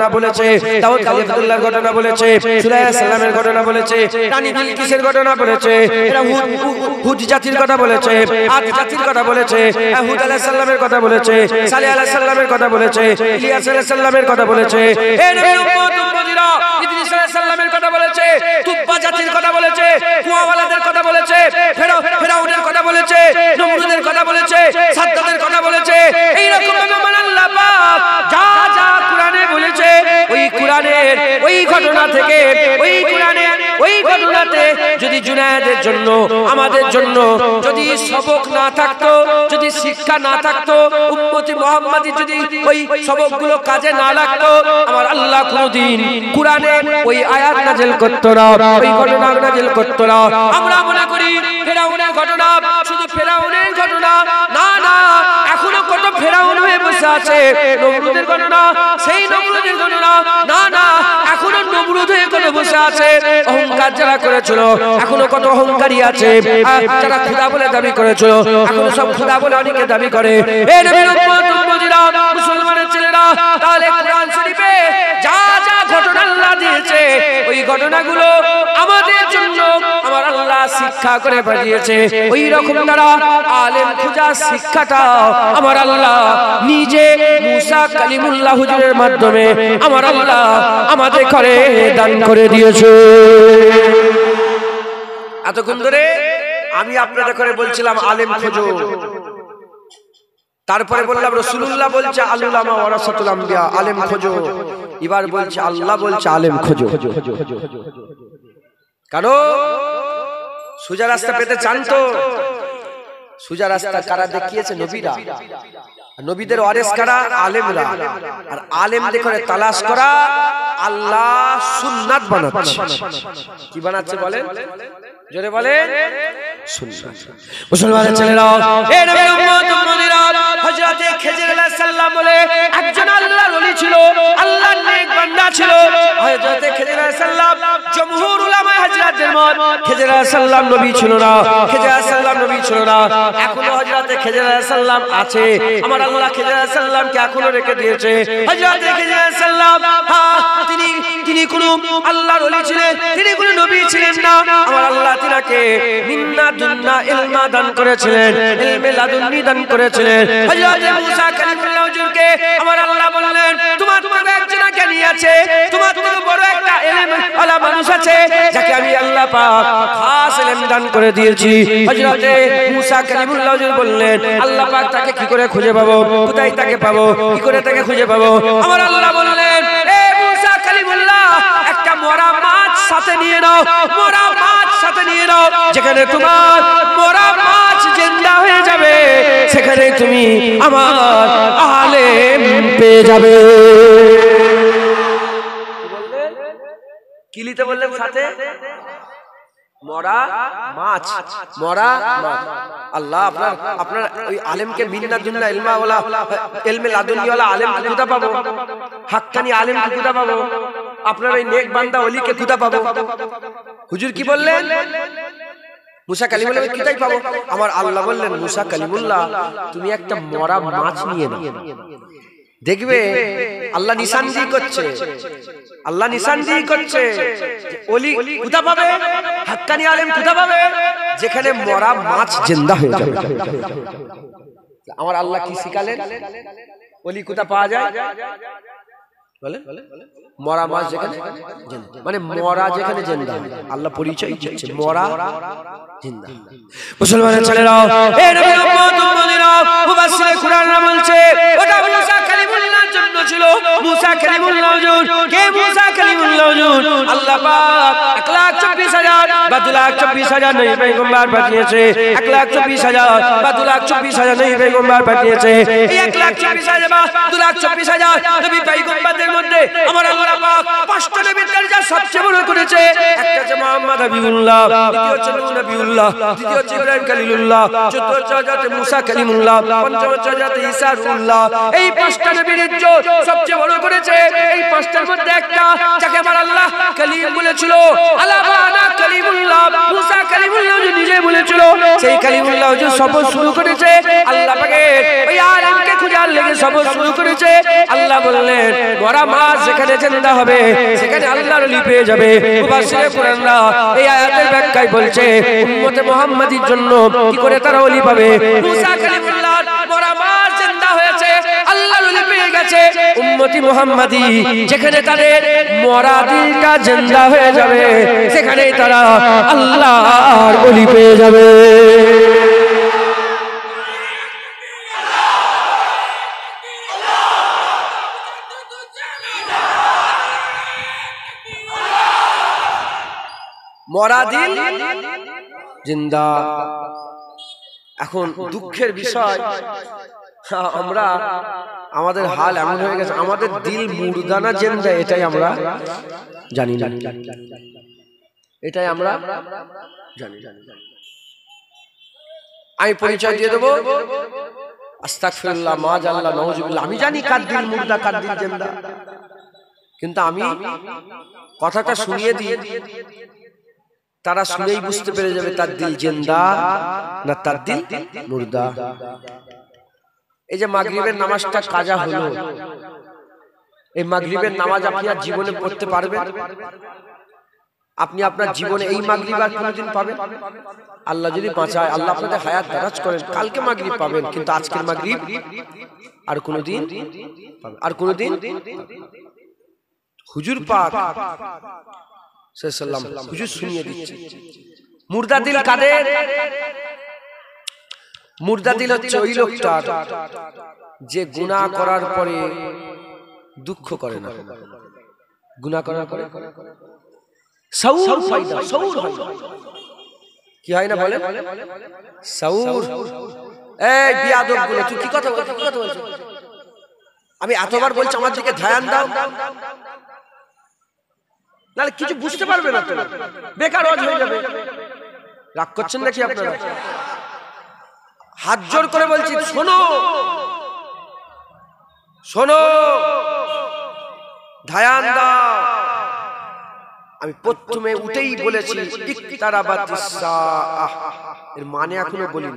ঘটনা বলেছে দাউদ আলী আব্দুল্লাহর ঘটনা বলেছে সুলাইয়া সালামের ঘটনা বলেছে রানী বিলকিসের ঘটনা বলেছে এরা হুদ জাতির কথা বলেছে আদ জাতির কথা বলেছে হুদ আলাইহিস সালামের কথা বলেছে সালেহ আলাইহিস সালামের কথা বলেছে ইলিয়াস আলাইহিস সালামের কথা বলেছে এ নবী উম্মত উম্মতিরা ইদ্রিস আলাইহিস সালামের কথা বলেছে তুব্বা জাতির কথা বলেছে কুয়াওয়ালাদের কথা বলেছে ফেরাউনের কথা ওই ঘটনা থেকে ওই কোরআনের ওই ঘটনাতে যদি জুনায়েদের জন্য আমাদের জন্য যদি সবক না থাকতো যদি শিক্ষা না থাকতো উম্মতি মোহাম্মদী যদি ওই সবকগুলো কাজে না লাগতো আমার আল্লাহ কোনদিন কোরআনে ওই আয়াত নাজেল করতো না ওই ঘটনা নাজেল করতো না আমরা মনে করি ফেরাউনের ঘটনা শুধু ফেরাউনের ঘটনা না না ফেরাউন হয়ে বসে আছে নমরুদের গণনা সেই নমরুদের গণনা না না এখনো নমরুদ হয়ে কোনো বসে আছে অহংকার যারা করেছিল এখনো কত অহংকারী আছে যারা খোদা বলে দাবি করেছিল এখনো সব খোদা বলে অনেকে দাবি করে মুসলমানের ছেলেরা তাহলে কোরআন শরীফে যা যা ঘটনা আল্লাহ দিয়েছে ওই ঘটনাগুলো আমাদের জন্য আমার আল্লাহ শিক্ষা করে পাঠিয়েছে ওই রকম তারা আলেম খোঁজা শিক্ষাটা আমার আল্লাহ নিজে মুসা কালিমুল্লাহ হুজুরের মাধ্যমে আমার আল্লাহ আমাদের করে দান করে দিয়েছে এতক্ষণ ধরে আমি আপনাদের করে বলছিলাম আলেম খোঁজো তারপরে বললাম রসুল্লাহ বলছে আল্লাহ আলেম খোঁজো এবার বলছে আল্লাহ বলছে আলেম খোঁজো কারো সোজা রাস্তা পেতে চান তো সোজা রাস্তা কারা দেখিয়েছে নবীরা নবীদের ওয়ারেস কারা আলেমরা আর আলেম দেখে তালাশ করা আল্লাহ সুন্নাত বানাচ্ছে কি বানাচ্ছে বলেন জোরে বলে মুসলমানের ছেলেরা এ নবীর উম্মত উম্মতিরা হযরতে খেজর আলাইহিস সালাম বলে একজন আল্লাহর ওলি ছিল আল্লাহর নেক বান্দা ছিল হযরতে খেজর আলাইহিস সালাম জমহুর উলামা হযরতের মত খেজর আলাইহিস সালাম নবী ছিল না খেজর আলাইহিস সালাম নবী ছিল না এখনো হযরতে খেজর আলাইহিস সালাম আছে আমার আল্লাহ খেজর আলাইহিস সালামকে এখনো রেখে দিয়েছে হযরতে খেজর আলাইহিস সালাম হ্যাঁ, তিনি তিনি কোনো আল্লাহর ওলি ছিলেন তিনি কোনো নবী ছিলেন না আমার আল্লাহ তিনাকে মিন্না দুন্না ইলমা দান করেছিলেন ইলমে লাদুন্নি দান করেছিলেন হযরত মুসা কালিমুল্লাহ হুজুরকে আমার আল্লাহ বললেন তোমার তোমার একজন জ্ঞানী আছে তোমার তো বড় একটা ইলম আলা মানুষ আছে যাকে আমি আল্লাহ পাক খাস ইলম দান করে দিয়েছি হযরত মুসা কালিমুল্লাহ হুজুর বললেন আল্লাহ পাক তাকে কি করে খুঁজে পাবো কোথায় তাকে পাবো কি করে তাকে খুঁজে পাবো আমার আল্লাহ বললেন এ একটা মরা মাছ সাথে নিয়ে নাও মরা মাছ সাথে নিয়ে নাও যেখানে তোমার মরা মাছ জেন্দা হয়ে যাবে সেখানে তুমি আমার আলে পেয়ে যাবে কি বললেন সাথে মরা মাছ মরা আল্লাহ আপনার আপনার ওই আলেমকে মিন্নার জন্য এলমাওয়ালা এলমে লাদুনিওয়ালা আলেম কোথা পাবো হাক্কানি আলেম কোথা পাবো আপনার ওই নেক বান্দা অলিকে কোথায় পাবো হুজুর কি বললেন মুসা কালিমুল্লাহ কোথায় পাবো আমার আল্লাহ বললেন মুসা কালিমুল্লাহ তুমি একটা মরা মাছ নিয়ে নিয়ে দেখবে আল্লাহ নিশানজি করছে আল্লাহ নিশানজি করছে অলি কোথা পাবে হাক্কানি আলেম কোথা পাবে যেখানে মরা মাছ জিন্দা হয়ে যাবে আমার আল্লাহ কি শিখালেন অলি কোথা পাওয়া যায় বলেন মরা মাছ যেখানে মানে, মানে মরা যেখানে জেন্দা আল্লাহ পরিচয় দিচ্ছে মরা জিন্দা মুসলমানের ছেলেরা নবী উম্মত কুরআন বলছে ওটা হলো ছিল মুসা কালিমুল্লাহ হুজুর কে মুসা কালিমুল্লাহ হুজুর আল্লাহ পাক 1 লাখ 24 বা 2 লাখ 24 নবী পয়গম্বর পাঠিয়েছে 1 লাখ 24 বা 2 লাখ 24 নবী পয়গম্বর পাঠিয়েছে এই 1 লাখ 24 বা 2 লাখ 24 নবী পয়গম্বরদের মধ্যে আমার আল্লাহ পাক পাঁচটা নবীর দরজা সবচেয়ে বড় করেছে একটা হচ্ছে মুহাম্মদ আবিউল্লাহ দ্বিতীয় হচ্ছে নূহ নবীউল্লাহ তৃতীয় হচ্ছে ইব্রাহিম কালিমুল্লাহ চতুর্থ হচ্ছে মুসা কালিমুল্লাহ পঞ্চম হচ্ছে ঈসা রাসূলুল্লাহ এই পাঁচটা নবীর ইজ্জত সবচেয়ে বড় করেছে এই পাঁচটার মধ্যে একটা যাকে আমার আল্লাহ কালিম বলেছিল আলাবানা কালিমুল্লাহ মুসা কালিমুল্লাহ নিজে বলেছিল সেই কালিমুল্লাহ যে শুরু করেছে আল্লাহ ওই লেগে শুরু করেছে আল্লাহ বললেন বড় হবে সেখানে আল্লাহর এই আয়াতের ব্যাখ্যায় বলছে উম্মতে মুহাম্মাদির জন্য কি করে তারা অলি পাবে মুসা কালিমুল্লাহ বড় পেয়েছে উম্মতি মোহাম্মদী যেখানে তাদের মরা দিলটা জিন্দা হয়ে যাবে সেখানে তারা আল্লাহর বলি পেয়ে যাবে জিন্দা এখন দুঃখের বিষয় আমরা আমাদের হাল এমন হয়ে গেছে আমাদের দিল মুরদানা যায় এটাই আমরা জানি জানি এটাই আমরা জানি জানি আমি পরিচয় দিয়ে দেবো আস্তাকফিরুল্লাহ মা জাল্লাহ নওজুবিল্লাহ আমি জানি কার দিল মুর্দা কার দিল জেন্দা কিন্তু আমি কথাটা শুনিয়ে দিয়ে তারা শুনেই বুঝতে পেরে যাবে তার দিল জেন্দা না তার দিল মুর্দা এই যে মাগরীবের নামাজটা কাজা হলো এই মাগরিবের নামাজ আপনি আর জীবনে পড়তে পারবেন আপনি আপনার জীবনে এই মাগরীব আর কোনোদিন পাবেন আল্লাহ যদি বাঁচায় আল্লাহ আপনাদের হায়াত দারাজ করেন কালকে মাগরীব পাবেন কিন্তু আজকের মাগরিব আর কোনোদিন আর কোনোদিন হুজুর পাক হুজুর শুনিয়ে দিচ্ছে দিল কাদের মুর্দা দিল হচ্ছে ওই লোকটা যে গুণা করার পরে দুঃখ করে না গুণা করার পরে সৌর সৌর কি হয় না বলে সৌর এই বিয়াদব তুই কি কথা কথা কথা আমি এতবার বলছি আমার দিকে ধ্যান দাও নাহলে কিছু বুঝতে পারবে না বেকার হয়ে যাবে রাগ করছেন নাকি আপনারা হাত জোর করে বলছি শোনো শোনো ধায়ান আমি প্রথমে উঠেই বলেছি এর মানে এখনো বলি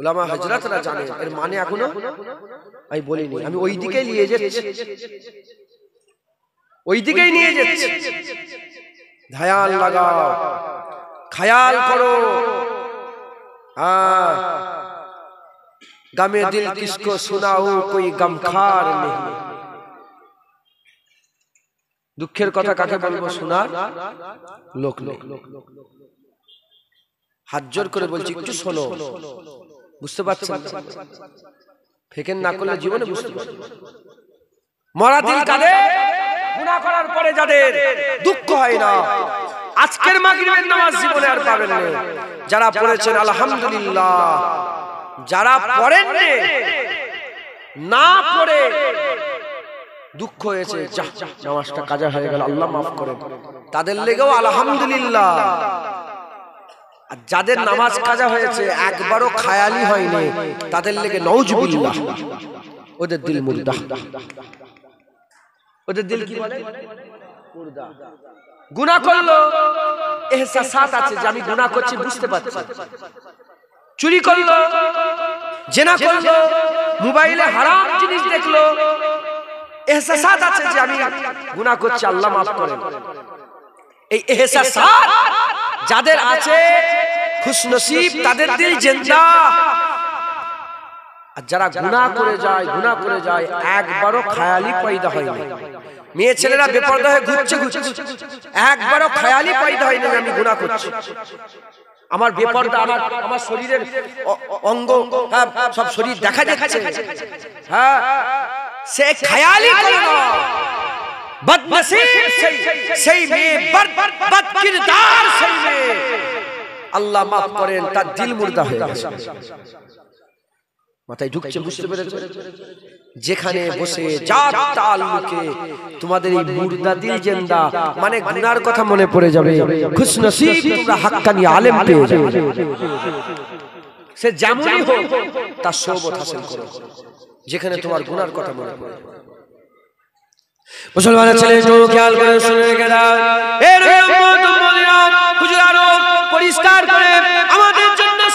ওলামা হজরতরা জানে এর মানে এখনো আমি বলিনি আমি ওই দিকে নিয়ে যাচ্ছি ওই দিকেই নিয়ে যাচ্ছি ধায়াল লাগাও খায়াল করো हाँ गमे दिल किसको सुनाऊ कोई गमखार नहीं দুঃখের কথা কাকে বলবো শোনার লোক লোক হাত জোর করে বলছি একটু শোনো বুঝতে পারছেন ফেকেন না করলে জীবনে বুঝতে পারছেন মরা দিল কাদের গুণা করার পরে যাদের দুঃখ হয় না আজকের মাগরিবের নামাজ জীবনে আর পাবেন না যারা পড়েছেন আলহামদুলিল্লাহ যারা পড়েন না পড়ে দুঃখ হয়েছে নামাজটা কাজা হয়ে গেল আল্লাহ মাফ করে তাদের লেগেও আলহামদুলিল্লাহ আর যাদের নামাজ কাজা হয়েছে একবারও খায়ালি হয়নি তাদের লেগে নৌজুবিল্লাহ ওদের দিল মুর্দা ওদের দিল কি বলে মুর্দা গুণা করলো এহসাসাত আছে যে আমি গুণা করছি বুঝতে পারছি চুরি করলো জেনা করলো মোবাইলে হারাম জিনিস দেখলো এহসাসাত আছে যে আমি গুণা করছি আল্লাহ মাফ করেন এই এহসাসাত যাদের আছে খুশনসিব তাদের দিল জেন্দা আর যারা গুণা করে যায় গুণা করে যায় একবারও খায়ালি পয়দা হয় না মেয়ে ছেলেরা বেপরদা হয়ে ঘুরছে ঘুরছে একবারও খেয়ালি পাইতে হয়নি আমি গুণা করছি আমার বেপরদা আমার আমার শরীরের অঙ্গ হ্যাঁ, হ্যাঁ, সব শরীর দেখা যাচ্ছে হ্যাঁ সে খেয়ালি করে না আল্লাহ মাফ করেন তার দিল মুর্দা হয়ে গেছে মাথায় ঢুকছে বুঝতে পেরেছে যেখানে বসে যার তালুকে তোমাদের এই মুর্দা দিল জেন্দা মানে, মানে গুনার কথা মনে পড়ে যাবে খুশ নসিব তোমরা হাক্কানি আলেম পেয়ে যাবে সে যেমনই হোক তার সৌবত হাসিল করো যেখানে তোমার গুনার কথা মনে পড়ে মুসলমানের ছেলে একটু খেয়াল করে শুনে গেলাম পরিষ্কার করে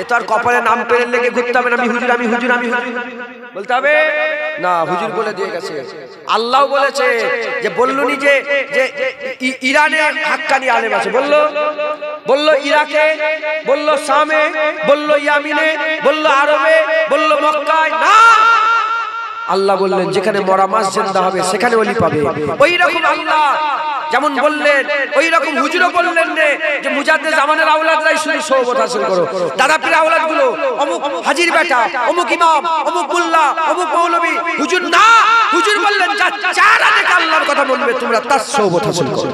এ তো আর কপালে নাম পেলেন লেগে ঘুরতে হবে না আমি হুজুর আমি হুজুর আমি হুজুর বলতে হবে না হুজুর বলে দিয়ে গেছে আল্লাহ বলেছে যে বললুনি যে যে ইরানে হাক্কানি আলেম আছে বললো বললো ইরাকে বললো শামে বললো ইয়ামিনে বললো আরবে বললো মক্কায় না আল্লাহ বললেন যেখানে মরা মাছ জিন্দা হবে সেখানে ওলি পাবে ওই রকম আল্লাহ যেমন বললেন ওই রকম হুজুরও বললেন রে যে মুজাদ্দেদ জামানের আওলাদরাই শুধু সৌবত হাসিল করো দাদা পীর গুলো অমুক হাজির বেটা অমুক ইমাম অমুক মোল্লা অমুক মৌলবী হুজুর না হুজুর বললেন যা চেহারা দেখে আল্লাহর কথা বলবে তোমরা তার সৌবত হাসিল করো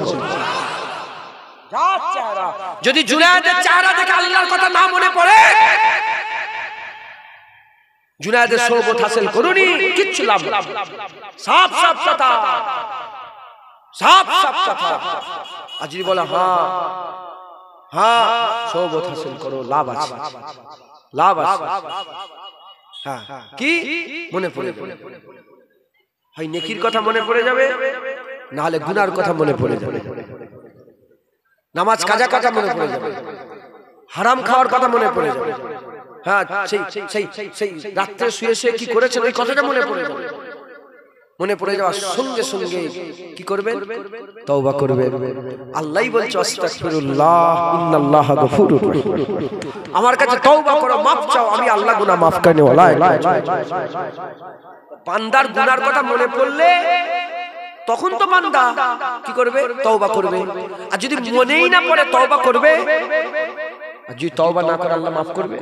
যদি জুলাইদের চেহারা দেখে আল্লাহর কথা না মনে পড়ে জুনায়েদের সৌবত হাসিল করুনি কিচ্ছু লাভ সাফ সাফ কথা সাফ সাফ কথা আজরি যদি বলা হ্যাঁ হ্যাঁ সৌবত হাসিল করো লাভ আছে লাভ আছে হ্যাঁ কি মনে পড়ে পড়ে হয় নেকির কথা মনে পড়ে যাবে না হলে গুনার কথা মনে পড়ে যাবে নামাজ কাজা কাজা মনে পড়ে যাবে হারাম খাওয়ার কথা মনে পড়ে যাবে হ্যাঁ সেই রাত্রে শুয়ে শুয়ে কি করেছেন ওই কথাটা মনে পড়ে যাবে মনে পড়ে যাওয়ার সঙ্গে সঙ্গে কি করবেন তওবা করবেন আল্লাহই বলছে আস্তাগফিরুল্লাহ ইন্নাল্লাহ গফুরুর আমার কাছে তওবা করো maaf চাও আমি আল্লাহ গুনাহ maaf করে ওয়ালা বান্দার গুনার কথা মনে পড়লে তখন তো বান্দা কি করবে তওবা করবে আর যদি মনেই না পড়ে তওবা করবে আর যদি তওবা না করে আল্লাহ maaf করবে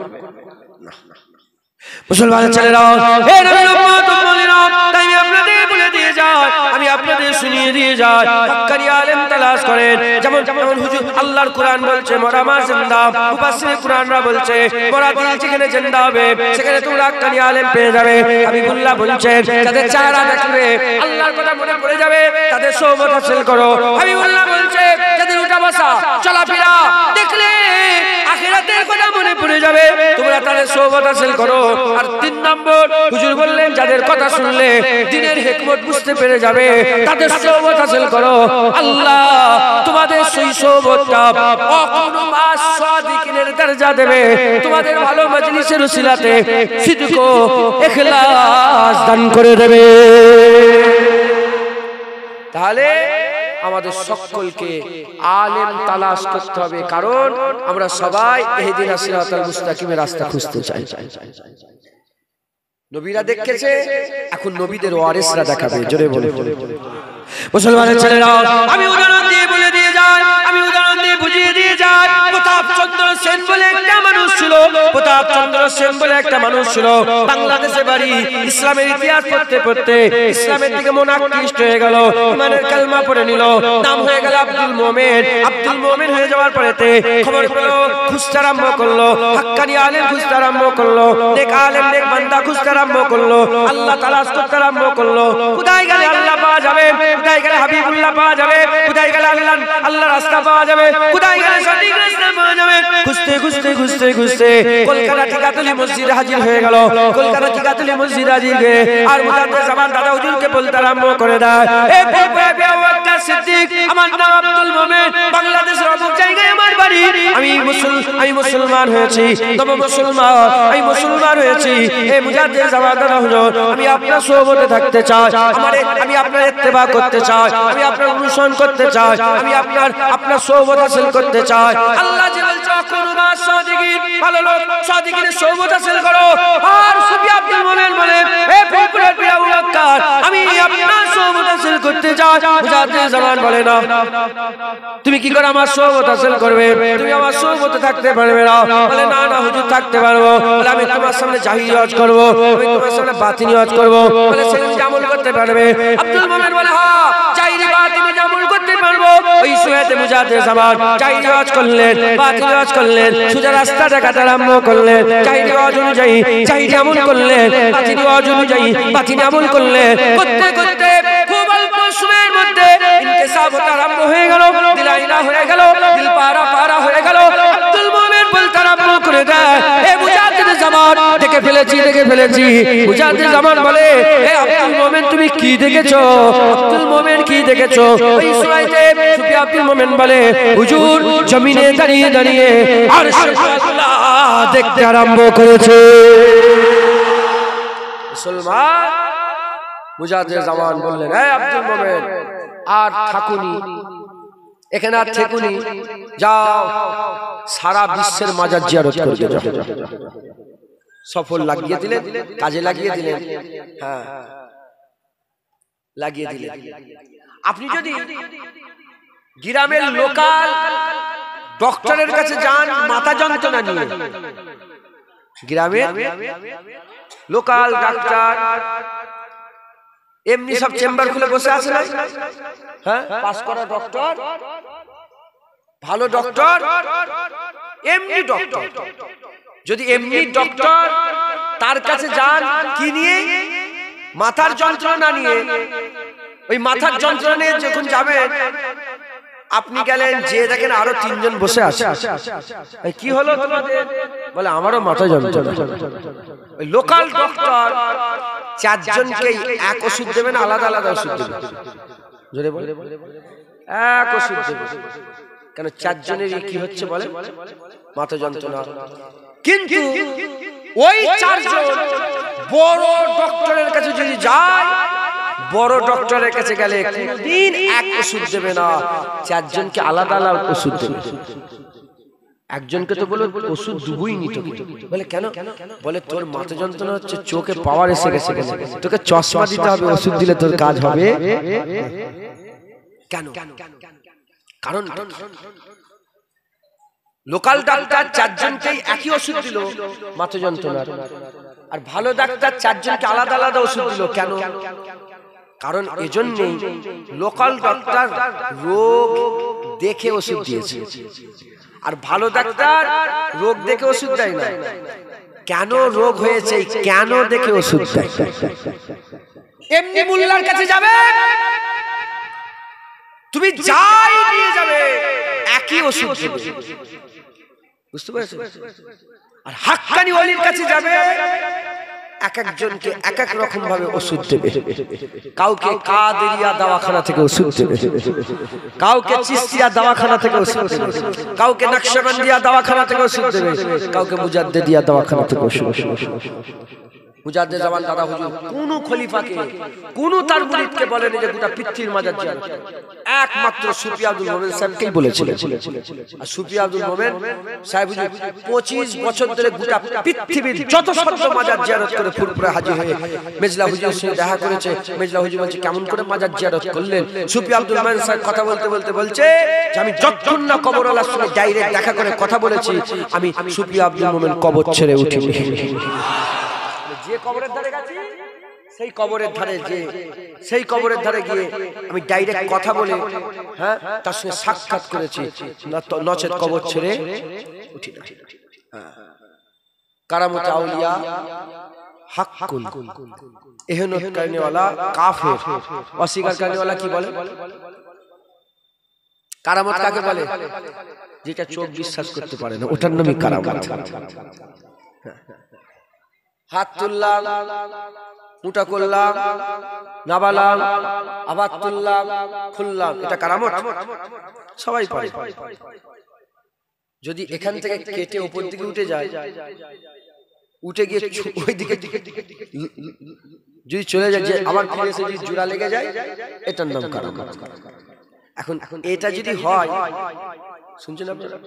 মুসলমানের ছেলেরা হে নবীর উম্মত উম্মতিরা তাই আপনাদের বলে দিয়ে যায় আমি আপনাদের শুনিয়ে দিয়ে যাই হক্কানি আলেম তালাশ করেন যেমন যেমন হুজুর আল্লাহর কোরআন বলছে মরা মা জিন্দা মুফাসসির কোরআনরা বলছে মরা দিল যেখানে জিন্দা হবে সেখানে তোমরা হক্কানি আলেম পেয়ে যাবে হাবিবুল্লাহ বলছেন যাদের চেহারা দেখবে আল্লাহর কথা মনে পড়ে যাবে তাদের সৌমত হাসিল করো হাবিবুল্লাহ বলছে যাদের উঠা বসা চলাফেরা দেখলে নিয়াতের কথা মনে পড়ে যাবে তোমরা তাদের সোহবত হাসিল করো আর তিন নম্বর হুজুর বললেন যাদের কথা শুনলে দিনের হেকমত বুঝতে পেরে যাবে তাদের সোহবত হাসিল করো আল্লাহ তোমাদের সেই সৌগতটা মাস সাদিকিনের দরজা দেবে তোমাদের ভালো মজলিসের উসিলাতে সিদ্দিক এখলাস দান করে দেবে তাহলে আমাদের সকলকে আলেম তালাশ করতে হবে কারণ আমরা সবাই এদিন আসিরাতাল মুস্তাকিমের রাস্তা খুঁজতে চাই নবীরা দেখেছে এখন নবীদের ওয়ারিসরা দেখাবে জোরে বলে মুসলমানের ছেলেরা আমি উদাহরণ দিয়ে বলে দিয়ে যায় প্রতাপ চন্দ্র সেন বলে একটা মানুষ ছিল প্রতাপ চন্দ্র সেন বলে একটা মানুষ ছিল বাংলাদেশে বাড়ি ইসলামের ইতিহাস পড়তে পড়তে ইসলামের দিকে মন আকৃষ্ট হয়ে গেল ইমানের কালমা পড়ে নিল নাম হয়ে গেল আব্দুল মোমেন আব্দুল মোমেন হয়ে যাওয়ার পরেতে খবর পেলো খুঁজতে আরম্ভ করলো হাক্কানি আলেম খুঁজতে আরম্ভ করলো দেখ আলেম দেখ বান্দা খুঁজতে আরম্ভ করলো আল্লাহ তালাশ করতে আরম্ভ করলো কোথায় গেলে আল্লাহ পাওয়া যাবে কোথায় গেলে হাবিবুল্লাহ পাওয়া যাবে কোথায় গেলে আল্লাহ আল্লাহ রাস্তা পাওয়া যাবে কোথায় সঠিক রাস্তা পাওয়া যাবে খুঁজতে কলকাতা ঠিকাতলি মসজিদ হাজির হয়ে গেল কলকাতা ঠিকাতলি মসজিদ হাজির হয়ে আর মুজাদ্দে জামান দাদা হুজুরকে বলতে আরম্ভ করে দেয় এই পূর্বে ওয়াক্কা সিদ্দিক আমার নাম আব্দুল মোমেন বাংলাদেশের অমুক জায়গায় আমার বাড়ি আমি মুসল আমি মুসলমান হয়েছি তবে মুসলমান আমি মুসলমান হয়েছি এই মুজাদ্দে জামান দাদা হুজুর আমি আপনার সোহবতে থাকতে চাই আমার আমি আপনার ইত্তেবা করতে চাই আমি আপনার অনুসরণ করতে চাই আমি আপনার আপনার সোহবত হাসিল করতে করতে চায় আল্লাহ যে বলছে অকুরবা সাদিকিন ভালো লোক সাদিকিনের সৌভাগ্য হাসিল করো আর সুফি আব্দুল মোমেন বলে এ ফুলপুরের প্রিয় উলাক্কার আমি আপনার সৌভাগ্য হাসিল করতে চাই বুঝাতে জবান বলে না তুমি কি করে আমার সৌভাগ্য হাসিল করবে তুমি আমার সৌবতে থাকতে পারবে না বলে না না হুজুর থাকতে পারবো বলে আমি তোমার সামনে জাহির হজ করব আমি তোমার সামনে বাতিনি হজ করব বলে সে আমল করতে পারবে আব্দুল মোমেন বলে হ্যাঁ জাহিরি বাতিনি আমল করতে পারবো ওই সুহাতে মুজাহিদ জামান জাহির কাজ করলেন পাঁচ কাজ করলেন সোজা রাস্তাটা কাটা আরম্ভ করলেন চাহিদা আওয়াজ অনুযায়ী চাহিদা আমল করলেন পাঁচির আওয়াজ অনুযায়ী পাঁচির আমল করলেন করতে করতে খুব অল্প সময়ের মধ্যে ইনকেসাব হতে আরম্ভ হয়ে গেল দিলাইনা হয়ে গেল দিল পারা পারা হয়ে গেল আব্দুল মোমেন বলতে আরম্ভ করে দেয় এ বুঝা জামান দেখে ফেলেছি দেখে ফেলেছি মুজাহিদুল জামান বলে এ আব্দুল মোমেন তুমি কি দেখেছো আব্দুল মোমেন কি দেখেছো ওই সুরাইতে সুফি আব্দুল মোমেন বলে হুজুর জমিনে দাঁড়িয়ে দাঁড়িয়ে আরশ আল্লাহ দেখতে আরম্ভ করেছে মুসলমান মুজাহিদুল জামান বললেন এ আব্দুল মোমেন আর থাকুনি এখানে আর ঠেকুনি যাও সারা বিশ্বের মাজার জিয়ারত করতে যাও সফল লাগিয়ে দিলেন কাজে লাগিয়ে দিলেন হ্যাঁ লাগিয়ে দিলেন আপনি যদি গ্রামের লোকাল ডক্টরের কাছে যান মাথা যন্ত্রণা নিয়ে গ্রামের লোকাল ডাক্তার এমনি সব চেম্বার খুলে বসে আছে না হ্যাঁ? হ্যাঁ পাস করা ডক্টর ভালো ডক্টর এমনি ডক্টর যদি এমনি ডক্টর তার কাছে যান কি নিয়ে মাথার যন্ত্রণা নিয়ে ওই মাথার যন্ত্রণা নিয়ে যখন যাবেন আপনি গেলেন যে দেখেন আরো তিনজন বসে আছে কি হলো বলে আমারও মাথা যন্ত্রণা ওই লোকাল ডক্টর চারজনকে এক ওষুধ দেবেন আলাদা আলাদা ওষুধ দেবেন জোরে বলে এক ওষুধ দেবেন কেন চারজনের কি হচ্ছে বলে মাথা যন্ত্রণা কিন্তু ওই চারজন বড় ডক্টরের কাছে যদি যায় বড় ডক্টরের কাছে গেলে দিন এক ওষুধ দেবে না চারজনকে আলাদা আলাদা ওষুধ দেবে একজনকে তো বলে ওষুধ দুবুই নি বলে কেন বলে তোর মাথা যন্ত্রণা হচ্ছে চোখে পাওয়ার এসে গেছে তোকে চশমা দিতে হবে ওষুধ দিলে তোর কাজ হবে কেন কারণ লোকাল ডাক্তার চারজনকেই একই ওষুধ দিল মাথা যন্ত্রণার আর ভালো ডাক্তার চারজনকে আলাদা আলাদা ওষুধ দিল কেন কারণ এজন্য লোকাল ডাক্তার রোগ দেখে ওষুধ দিয়েছে আর ভালো ডাক্তার রোগ দেখে ওষুধ দেয় না কেন রোগ হয়েছে কেন দেখে ওষুধ দেয় এমনি মোল্লার কাছে যাবে তুমি যাই নিয়ে যাবে একই ওষুধ বুঝতে পারছো আর হাক্কানি অলির কাছে যাবে এক একজনকে এক এক রকম ভাবে ওষুধ দেবে কাউকে কাদেরিয়া দাওয়াখানা থেকে ওষুধ দেবে কাউকে চিস্তিয়া দাওয়াখানা থেকে ওষুধ দেবে কাউকে নকশাবন্দিয়া দাওয়াখানা থেকে ওষুধ দেবে কাউকে মুজাদ্দেদিয়া দাওয়াখানা থেকে ওষুধ জামান দাদা হুজুর কোন খলিফাকে কোন তার মুরিদকে বলেনি যে গোটা পৃথিবীর মাজার একমাত্র সুফি আব্দুল মোমেন সাহেবকেই আর সুফি আব্দুল মোমেন সাহেব হুজুর বছর ধরে গোটা পৃথিবীর যত শত মাজার জিয়ারত করে ফুরফুরে হাজির হয়ে মেজলা হুজুর সঙ্গে দেখা করেছে মেজলা হুজুর বলছে কেমন করে মাজার জিয়ারত করলেন সুফি আব্দুল মোমেন সাহেব কথা বলতে বলতে বলছে যে আমি যতক্ষণ না কবর আল্লাহর সঙ্গে ডাইরেক্ট দেখা করে কথা বলেছি আমি সুফি আব্দুল মোমেন কবর ছেড়ে উঠিনি যে কবরের ধারে গেছি সেই কবরের ধারে যে সেই কবরের ধারে গিয়ে আমি ডাইরেক্ট কথা বলে হ্যাঁ তার সঙ্গে সাক্ষাৎ করেছি নচেত কবর ছেড়ে উঠি না হ্যাঁ। কারামত আউলিয়া হাক্কুল এহেন কারণেওয়ালা কাফের অস্বীকার কারণেওয়ালা কি বলে কারামত কাকে বলে যেটা চোখ বিশ্বাস করতে পারে না ওটার নামই কারামত হ্যাঁ হাত তুললাম উটা করলাম নাবালাম আবার তুললাম খুললাম এটা কারামট সবাই পারে যদি এখান থেকে কেটে উপর দিকে উঠে যায় উঠে গিয়ে ওই দিকে যদি চলে যায় যে আবার ফিরে এসে যদি জোড়া লেগে যায় এটার নাম কারামট এখন এটা যদি হয় শুনছেন আপনারা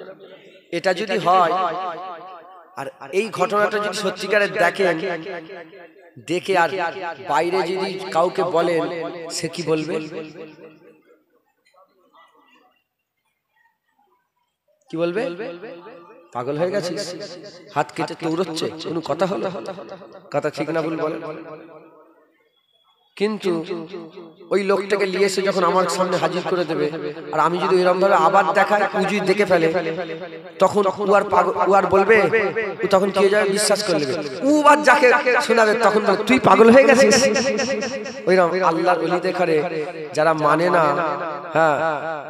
এটা যদি হয় আর এই ঘটনাটা যদি সত্যিকারের দেখেন দেখে আর বাইরে যদি কাউকে বলেন সে কি বলবে কি বলবে পাগল হয়ে গেছিস হাত কেটে তৌরচ্ছে কোনো কথা হলো কথা ঠিক না বলে বলে কিন্তু ওই লোকটাকে নিয়ে এসে যখন আমার সামনে হাজির করে দেবে আর আমি যদি এরকম ভাবে আবার দেখাই পুঁজি দেখে ফেলে তখন ও আর ও আর বলবে ও তখন কে যাবে বিশ্বাস করে নেবে ও আর যাকে শোনাবে তখন তুই পাগল হয়ে গেছিস রকম আল্লাহর ওলি দেখারে যারা মানে না হ্যাঁ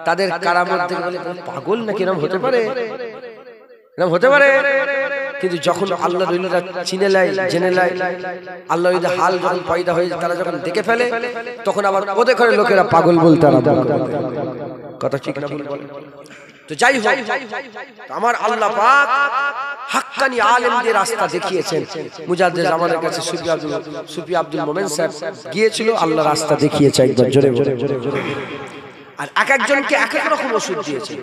তাদের কারামত দেখে বলে পাগল নাকি এরকম হতে পারে এরকম হতে পারে কিন্তু যখন আল্লাহ রইলরা চিনে নেয় জেনে নেয় আল্লাহ যদি হাল যখন পয়দা হয়ে যায় তারা যখন দেখে ফেলে তখন আবার ওদের ঘরে লোকেরা পাগল বলতে আরম্ভ করে কথা ঠিক না বলে তো যাই হোক আমার আল্লাহ পাক হাক্কানি আলেমদের রাস্তা দেখিয়েছেন মুজাদ্দেদ আমাদের কাছে সুফি আব্দুল সুফি আব্দুল মোমেন স্যার গিয়েছিল আল্লাহ রাস্তা দেখিয়েছে একবার জোরে আর এক একজনকে এক এক রকম ওষুধ দিয়েছে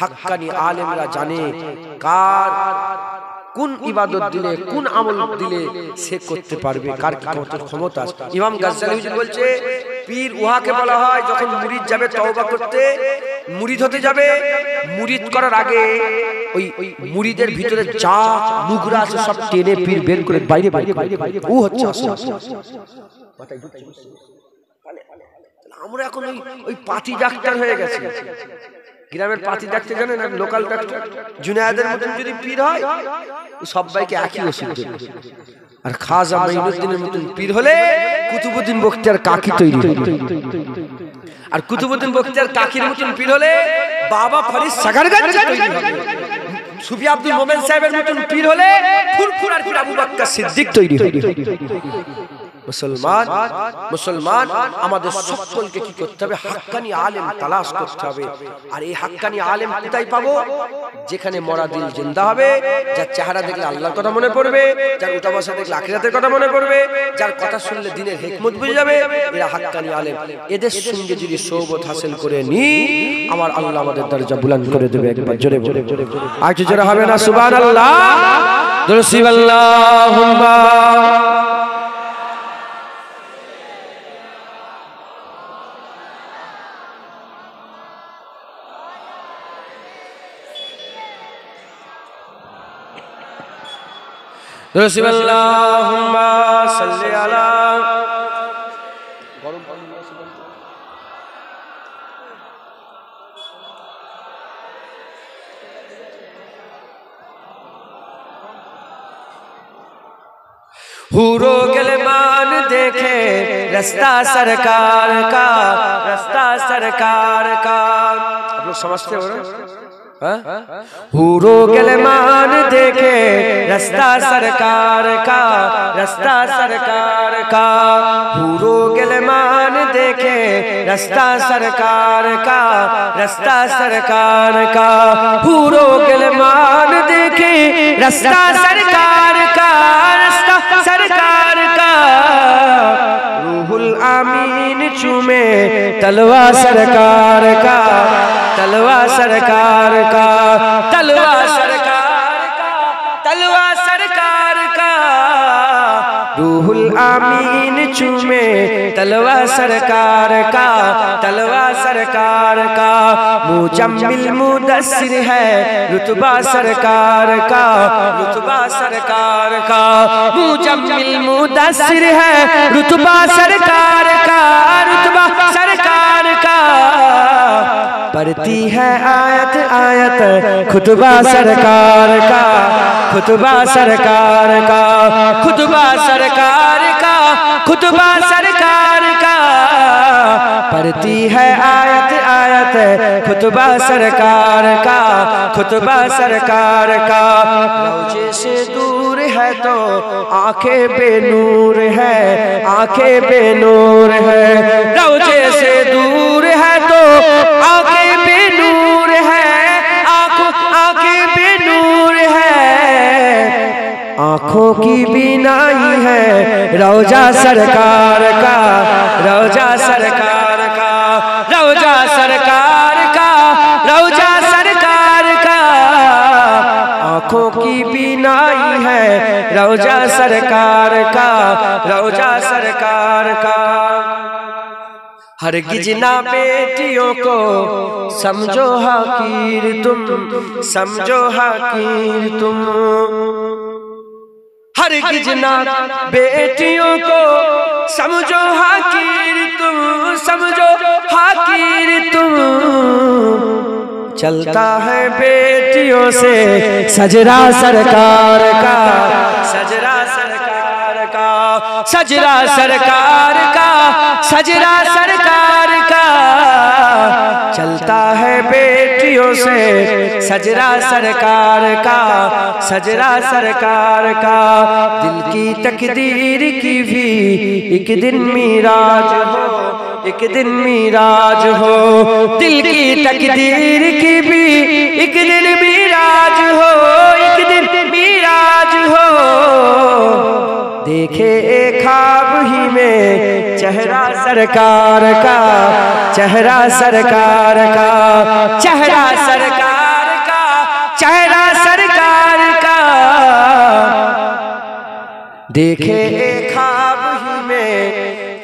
হাক্কানি আলেমরা জানে কার কোন ইবাদত দিলে কোন আমল দিলে সে করতে পারবে কার কি ক্ষমতা আছে ইমাম গাজ্জালি হুজুর বলছে পীর উহাকে বলা হয় যখন মুরিদ যাবে তওবা করতে মুরিদ হতে যাবে মুরিদ করার আগে ওই মুরিদের ভিতরে যা নুগরা আছে সব টেনে পীর বের করে বাইরে বাইরে বাইরে ও হচ্ছে আমরা এখন ওই ওই পাতি ডাক্তার হয়ে গেছে গ্রামের পাতি দেখতে জানে না লোকাল ডাক্তার জুনায়েদের মতন যদি পীর হয় সবাইকে একই ওষুধ দেবে আর খাজা মাইনুদ্দিনের মতন পীর হলে কুতুবুদ্দিন বক্তিয়ার কাকি তৈরি হবে আর কুতুবুদ্দিন বক্তিয়ার কাকির মতন পীর হলে বাবা ফরিদ সাগারগঞ্জ তৈরি হবে সুফি আব্দুল মোমেন সাহেবের মতন পীর হলে ফুরফুর আর আবু বাক্কা সিদ্দিক তৈরি হবে মুসলমান মুসলমান আমাদের সকলকে কি করতে হবে হাক্কানি আলেম তালাশ করতে হবে আর এই হাক্কানি আলেম কোথায় পাবো যেখানে মরা দিল জিন্দা হবে যার চেহারা দেখলে আল্লাহর কথা মনে পড়বে যার উঠা বসা দেখলে আখিরাতের কথা মনে পড়বে যার কথা শুনলে দিনের হেকমত বুঝে যাবে এরা হাক্কানি আলেম এদের সঙ্গে যদি সৌবত হাসিল করে নি আমার আল্লাহ আমাদের দরজা বুলান করে দেবে একবার জোরে জোরে জোরে আর জোরে হবে না সুবহানাল্লাহ আল্লাহ আল্লাহুম্মা رسول اللہ صلی اللہ ہورو گلمان دیکھے رستہ سرکار کا رستہ سرکار کا اب لوگ سمجھتے ہو رہے ہیں ہورو گلمان دیکھے رستہ سرکار کا رستہ سرکار کا ہورو گلمان دیکھے رستہ سرکار کا رستہ سرکار کا ہورو گلمان دیکھے رستہ سرکار کا رستہ سرکار کا الامین چومے مے سرکار کا طلوار سرکار کا طلوار سرکار کا طلوار سرکار کا روح الامین چومے تلوار سرکار کا تلوار سرکار کا مجمل مدسر ہے رتبہ سرکار کا رتبہ سرکار کا مجمل ہے رتبہ سرکار کا کا رتبہ سرکار پڑھتی ہے آیت آیت خطبہ سرکار کا خطبہ سرکار کا خطبہ سرکار کا خطبہ سرکار کا پڑتی ہے آیت خطبہ سرکار کا خطبہ سرکار کا لوجے سے دور ہے تو آنکھیں بے نور ہے آنکھیں بے نور ہے لوجے سے دور ہے تو آنکھیں بے نور ہے آنکھیں بے نور ہے آنکھوں کی بینائی ہے روجہ سرکار کا روجہ سرکار روجہ سرکار کا روجہ سرکار کا ہر گجنا بیٹیوں کو سمجھو حقیر تم سمجھو حقیر تم ہر گجنا بیٹیوں کو سمجھو حقیر تم سمجھو حقیر تم چلتا ہے بیٹیوں سے سجرا سرکار کا سجرا سرکار کا سجرا سرکار کا سجرا سرکار کا چلتا ہے بیٹیوں سے سجرا سرکار کا سجرا سرکار کا دل کی تقدیر کی بھی ایک دن میراج ہو ایک دن میراج ہو دل کی تقدیر کی بھی ایک دن میراج ہو ایک دن میراج ہو دیکھے ایک خواب ہی میں چہرہ سرکار کا چہرہ سرکار کا چہرہ سرکار کا چہرہ سرکار کا دیکھے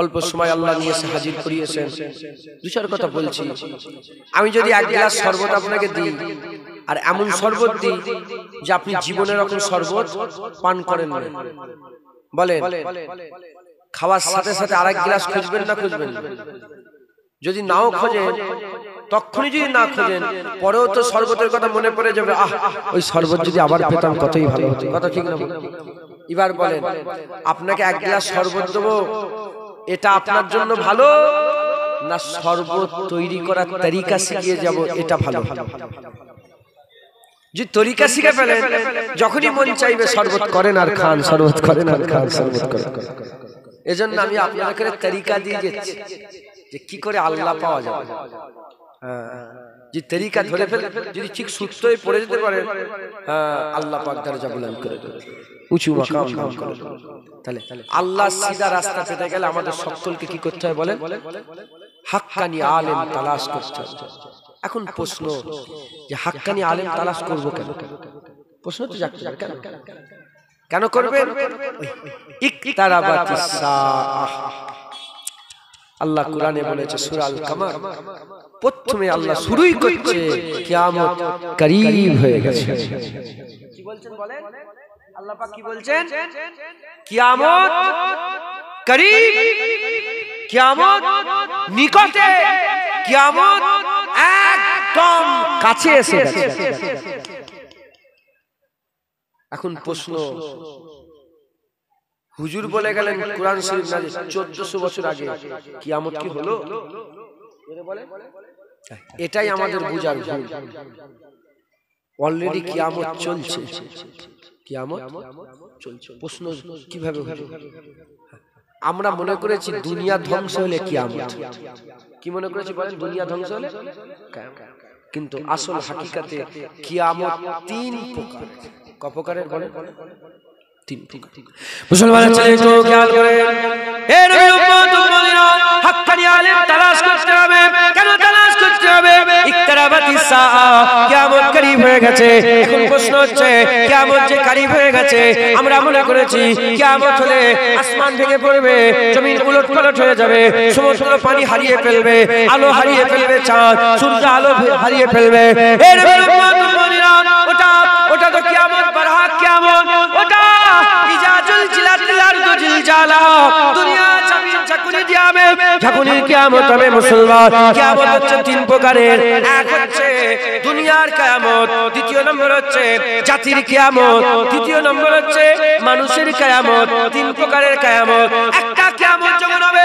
অল্প সময় আল্লাহ নিয়ে এসে হাজির করিয়েছেন দু কথা বলছি আমি যদি এক গ্লাস শরবত আপনাকে দিই আর এমন শরবত দিই যে আপনি জীবনের রকম শরবত পান করেন বলেন খাওয়ার সাথে সাথে আরেক গ্লাস খুঁজবেন না খুঁজবেন যদি নাও খোঁজেন তখনই যদি না খোঁজেন পরেও তো শরবতের কথা মনে পড়ে যাবে আহ ওই শরবত যদি আবার পেতাম কতই ভালো হতো কথা ঠিক না এবার বলেন আপনাকে এক গ্লাস শরবত দেবো এটা আপনার জন্য ভালো না শরবত তৈরি করার তরিকা শিখিয়ে যাব এটা ভালো যে তরিকা শিখে ফেলে যখনই মন চাইবে শরবত করেন আর খান শরবত করেন আর খান শরবত করেন এজন্য আমি আপনাদের তরিকা দিয়ে দিচ্ছি যে কি করে আল্লাহ পাওয়া যাবে হ্যাঁ যে তেরিকা ধরে ফেলে যদি ঠিক সুস্থই পড়ে যেতে পারে আল্লাহ পাক দরজা বুলন্দ করে উঁচু মাকাম দান করে তাহলে আল্লাহ সিধা রাস্তা পেতে গেলে আমাদের সকলকে কি করতে হয় বলেন হাক্কানি আলেম তালাশ করতে হবে এখন প্রশ্ন যে হাক্কানি আলেম তালাশ করব কেন প্রশ্ন তো যাচ্ছে কেন কেন করবেন ইকতারাবাতিস সাআহ আল্লাহ কোরআনে বলেছে সূরা আল কামার প্রথমে আল্লাহ শুরুই করছে কিয়ামত করিব হয়ে গেছে কি বলছেন বলেন আল্লাহ পাক কি বলছেন কিয়ামত করিব কিয়ামত নিকটে কিয়ামত একদম কাছে এসে গেছে এখন প্রশ্ন হুজুর বলে গেলেন কোরআন শরীফ নাজিল 1400 বছর আগে কিয়ামত কি হলো এটাই আমাদের বোঝার ভুল অলরেডি কিয়ামত চলছে কিয়ামত চলছে প্রশ্ন কিভাবে আমরা মনে করেছি দুনিয়া ধ্বংস হলে কিয়ামত কি মনে করেছি বলেন দুনিয়া ধ্বংস হলে কিন্তু আসল হাকিকাতে কিয়ামত তিন কপকারের বলে তিন মুসলমানের ছেলে তো খেয়াল করেন এ নবীর উম্মত মদিনা হাক্কানি আলেম তালাশ করতে হবে কেন তালাশ করতে হবে ইকতারাবাতি সাআ কিয়ামত করিব হয়ে গেছে এখন প্রশ্ন হচ্ছে কিয়ামত যে করিব হয়ে গেছে আমরা মনে করেছি কিয়ামত হলে আসমান ভেঙে পড়বে জমিন উলটপালট হয়ে যাবে সমুদ্র পানি হারিয়ে ফেলবে আলো হারিয়ে ফেলবে চাঁদ সূর্য আলো হারিয়ে ফেলবে এর ওটা ওটা তো কিয়ামত বারহা কিয়ামত ওটা ইজাজুল জিলাতিল আরদু জিলজালা দুনিয়া চাবি চাকুরি দিয়াবে ঠাকুরের কিয়ামত হবে মুসলমান কিয়ামত হচ্ছে তিন প্রকারের এক হচ্ছে দুনিয়ার কিয়ামত দ্বিতীয় নম্বর হচ্ছে জাতির কিয়ামত তৃতীয় নম্বর হচ্ছে মানুষের কেয়ামত তিন প্রকারের কেয়ামত একটা কিয়ামত যখন হবে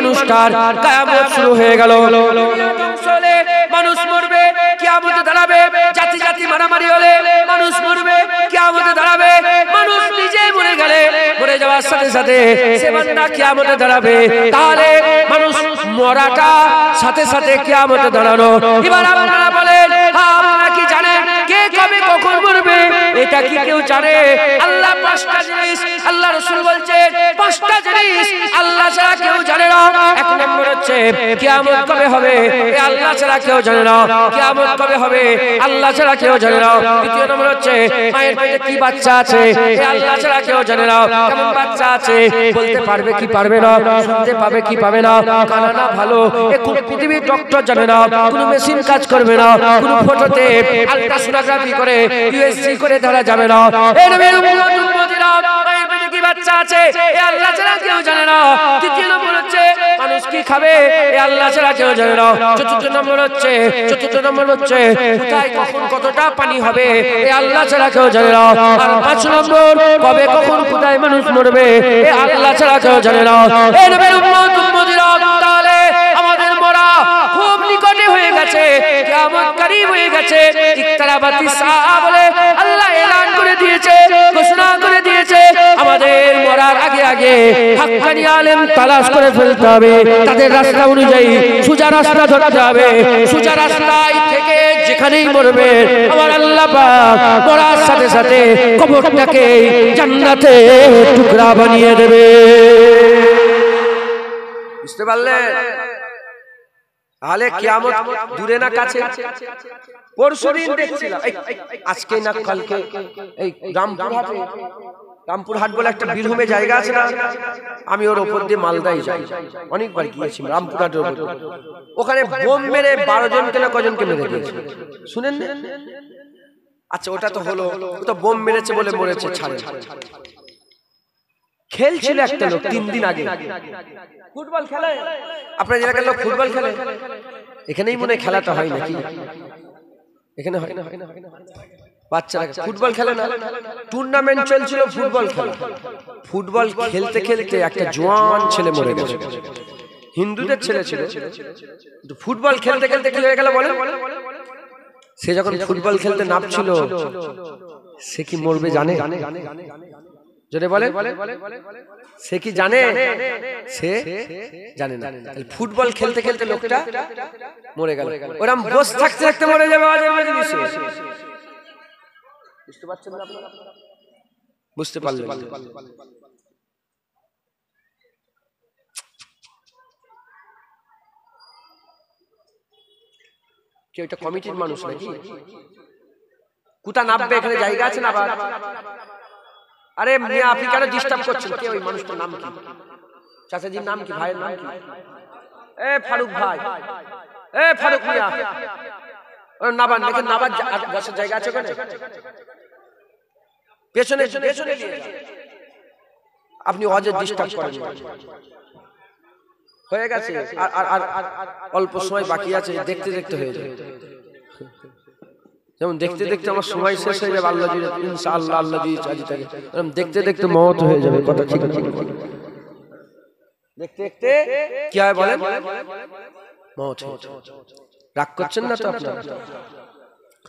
মানুষটার কায়ামত শুরু হয়ে গেল মানুষ মরবে কিয়ামত দাঁড়াবে জাতি জাতি মারামারি হলে মানুষ মরবে কিয়ামত দাঁড়াবে মানুষ নিজে মরে গেলে মরে যাওয়ার সাথে সাথে সে বান্দা কিয়ামত দাঁড়াবে তাহলে মানুষ মরাটা সাথে সাথে কিয়ামত দাঁড়ানো এবার আপনারা বলেন হ্যাঁ, আপনারা কি জানেন কে কবে কখন মরবে এটা কি কেউ জানে আল্লাহ পাঁচটা জিনিস আল্লাহ রসুল বলছে পাঁচটা জিনিস আল্লাহ ছাড়া কেউ জানে না এক নম্বর হচ্ছে কিয়ামত কবে হবে আল্লাহ ছাড়া কেউ জানে না কিয়ামত কবে হবে আল্লাহ ছাড়া কেউ জানে না দ্বিতীয় নম্বর হচ্ছে মায়ের পেটে কি বাচ্চা আছে আল্লাহ ছাড়া কেউ জানে না কেমন বাচ্চা আছে বলতে পারবে কি পারবে না শুনতে পাবে কি পাবে না কানা না ভালো এ পৃথিবীর ডক্টর জানে না কোনো মেশিন কাজ করবে না কোনো ফটোতে আলট্রাসোনোগ্রাফি করে ইউএসজি করে ধরা যাবে না এ নবীর উম্মত কি বাচ্চা আছে এ আল্লাহ ছাড়া কেউ জানে না তৃতীয় নম্বর হচ্ছে মানুষ কি খাবে এ আল্লাহ ছাড়া কেউ জানে না চতুর্থ নম্বর হচ্ছে চতুর্থ নম্বর হচ্ছে কোথায় কখন কতটা পানি হবে এ আল্লাহ ছাড়া কেউ জানে না আর পাঁচ নম্বর কবে কখন কোথায় মানুষ মরবে এ আল্লাহ ছাড়া কেউ জানে না এ নবীর উম্মত উম্মতিরা তাহলে আমাদের মরা খুব নিকটে হয়ে গেছে কিয়ামত করিব হয়ে গেছে ইকতারাবাতি সাহা বলে আল্লাহ এলান করে দিয়েছে ঘোষণা আমাদের মরার আগে আগে হাক্কানি আলেম তালাশ করে ফেলতে হবে তাদের রাস্তা অনুযায়ী সোজা রাস্তা ধরতে হবে সোজা রাস্তায় থেকে যেখানেই মরবে আমার আল্লাহ পাক মরার সাথে সাথে কবরটাকে জান্নাতে টুকরা বানিয়ে দেবে বুঝতে পারলেন তাহলে কিয়ামত দূরে না কাছে পরশুদিন দেখছিলাম আজকে না কালকে এই রামপুরহাটে রামপুরহাট বলে একটা বীরভূমে জায়গা আছে না আমি ওর ওপর দিয়ে মালদাই যাই অনেকবার গিয়েছি রামপুরহাটের ওপর ওখানে বোম মেরে বারো জনকে না কজনকে মেরে দিয়েছে শুনেন আচ্ছা ওটা তো হলো ও তো বোম মেরেছে বলে মরেছে ছাড়ে খেলছিল একটা লোক তিন দিন আগে ফুটবল খেলে আপনার এলাকার লোক ফুটবল খেলে এখানেই মনে খেলাটা হয় নাকি এখানে হয় না হয় না হয় না বাচ্চারা ফুটবল খেলে না টুর্নামেন্ট চলছিল ফুটবল খেলা ফুটবল খেলতে খেলতে একটা জোয়ান ছেলে মরে গেছে হিন্দুদের ছেলে ছিল ফুটবল খেলতে খেলতে খেলে হয়ে গেল বলে সে যখন ফুটবল খেলতে নামছিল সে কি মরবে জানে যদি বলে সে কি জানে সে জানে না ফুটবল খেলতে খেলতে লোকটা মরে গেল ওরম বস থাকতে থাকতে মরে যাবে বুঝতে পারছেন না আপনারা বুঝতে পারলেন কেউ এটা কমিটির মানুষ নাকি কোথা নামবে এখানে জায়গা আছে না আরে মিয়া আপনি কেন ডিস্টার্ব করছেন কে ওই মানুষটার নাম কি চাচাজির নাম কি ভাইয়ের নাম কি এ ফারুক ভাই এ ফারুক মিয়া নাবান নাবান গাছের জায়গা আছে ওখানে পেছনে পেছনে আপনি অজে ডিস্টার্ব করেন হয়ে গেছে আর আর আর অল্প সময় বাকি আছে দেখতে দেখতে হয়ে যাবে যেমন দেখতে দেখতে আমার সময় শেষ হয়ে যাবে আল্লাহ ইনশা আল্লাহ আল্লাহ দিয়ে থাকে এরকম দেখতে দেখতে মত হয়ে যাবে কথা ঠিক দেখতে দেখতে কি হয় বলেন মত রাগ করছেন না তো আপনার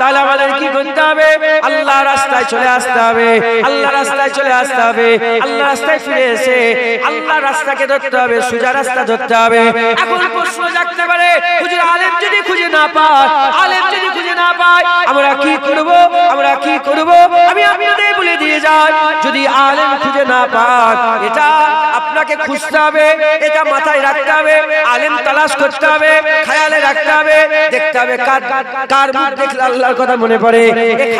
তাহলে আমাদের কি করতে হবে আল্লাহ রাস্তায় চলে আসতে হবে আল্লাহ রাস্তায় চলে আসতে হবে আল্লাহ রাস্তায় ফিরে এসে আল্লাহ রাস্তাকে ধরতে হবে সোজা রাস্তা ধরতে হবে এখন প্রশ্ন জাগতে পারে আলেম যদি খুঁজে না পায় আলেম যদি খুঁজে না পায় আমরা কি করব আমরা কি করব আমি মধ্যে বলে দিয়ে যায় যদি আলেম খুঁজে না পান এটা আপনাকে খুঁজতে হবে এটা মাথায় রাখতে হবে আলেম তালাশ করতে হবে খায়ালে রাখতে হবে দেখতে হবে কার কার মুখ দেখলে আল্লাহর কথা মনে পড়ে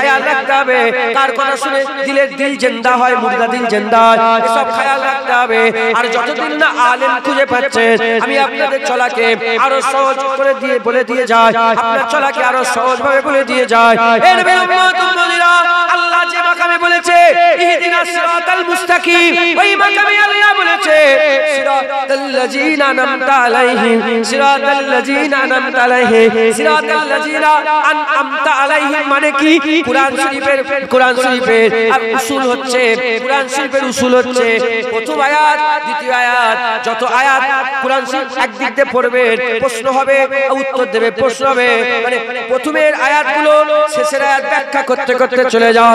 খেয়াল রাখতে হবে কার কথা শুনে দিলের দিল জেন্দা হয় মুর্দা দিল জেন্দা এসব খায়াল রাখতে হবে আর যতদিন না আলেম খুঁজে পাচ্ছে আমি আপনাদের চলাকে আরো সহজ করে দিয়ে বলে দিয়ে যায় আপনার চলাকে আরো সহজ ভাবে বলে দিয়ে যায় আল্লাহ যে মাকামে বলেছে ইহদিনাস সিরাতাল মুস্তাকিম ওই মাকামে আল্লাহ বলেছে সিরাতাল লাযিনা আনআমতা আলাইহিম সিরাতাল লাযিনা আনআমতা আলাইহিম সিরাতাল লাযিনা আনআমতা আলাইহিম মানে কি কুরআন শরীফের কুরআন শরীফের আর উসুল হচ্ছে কুরআন শরীফের উসুল হচ্ছে প্রথম আয়াত দ্বিতীয় আয়াত যত আয়াত কুরআন শরীফ একদিক দিয়ে পড়বে প্রশ্ন হবে উত্তর দেবে প্রশ্ন হবে মানে প্রথমের আয়াতগুলো শেষের আয়াত ব্যাখ্যা করতে করতে চলে যাওয়া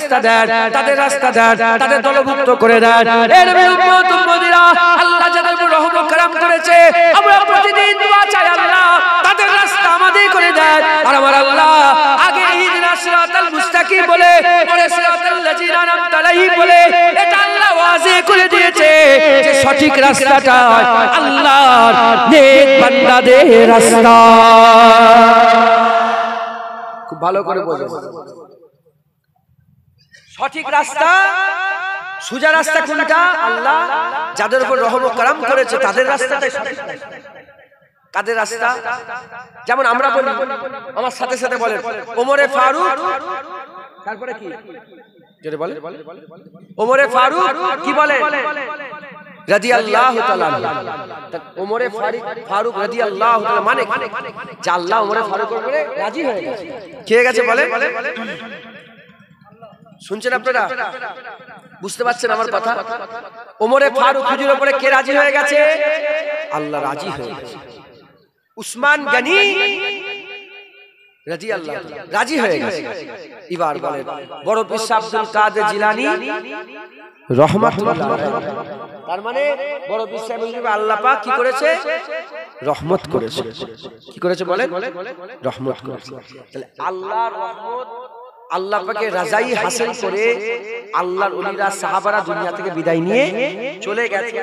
রাস্তা দেন তাদের রাস্তা দেন তাদের দলভুক্ত করে দেন এর উম্মত উম্মতিরা আল্লাহ যাদের রহম কারাম করেছে আমরা প্রতিদিন দোয়া চাই আল্লাহ তাদের রাস্তা আমাদেরই করে দেন আর আমার আল্লাহ আগে ইহদিনা সিরাতাল মুস্তাকিম বলে পরে সিরাতাল লাযিনা আনআমতা আলাইহিম বলে এটা আল্লাহ ওয়াজে করে দিয়েছে যে সঠিক রাস্তাটা আল্লাহর নেক বান্দাদের রাস্তা খুব ভালো করে বোঝা সঠিক রাস্তা সোজা রাস্তা কোনটা আল্লাহ যাদের উপর রহম করাম করেছে তাদের রাস্তাটাই কাদের রাস্তা যেমন আমরা বলি আমার সাথে সাথে বলে ওমরে ফারুক তারপরে কি যদি বলে ওমরে ফারুক কি বলে ওমরে ফারুক মানে আল্লাহ ওমরে ফারুক রাজি হয়ে গেছে কে গেছে বলে শুনছেন আপনারা বুঝতে পারছেন আমার কথা ওমরে ফারুক হুজুরের উপরে কে রাজি হয়ে গেছে আল্লাহ রাজি হয়ে গেছে উসমান গানি রাজি আল্লাহ রাজি হয়ে গেছে এবার বলেন বড় পীর আব্দুল কাদের জিলানী রহমাতুল্লাহ মানে তার মানে বড় পীর সাহেব আল্লাহ পাক কি করেছে রহমত করেছে কি করেছে বলেন রহমত করেছে তাহলে আল্লাহর রহমত আল্লাহ পাকে রাজাই হাসিল করে আল্লাহর অলিরা সাহাবারা দুনিয়া থেকে বিদায় নিয়ে চলে গেছে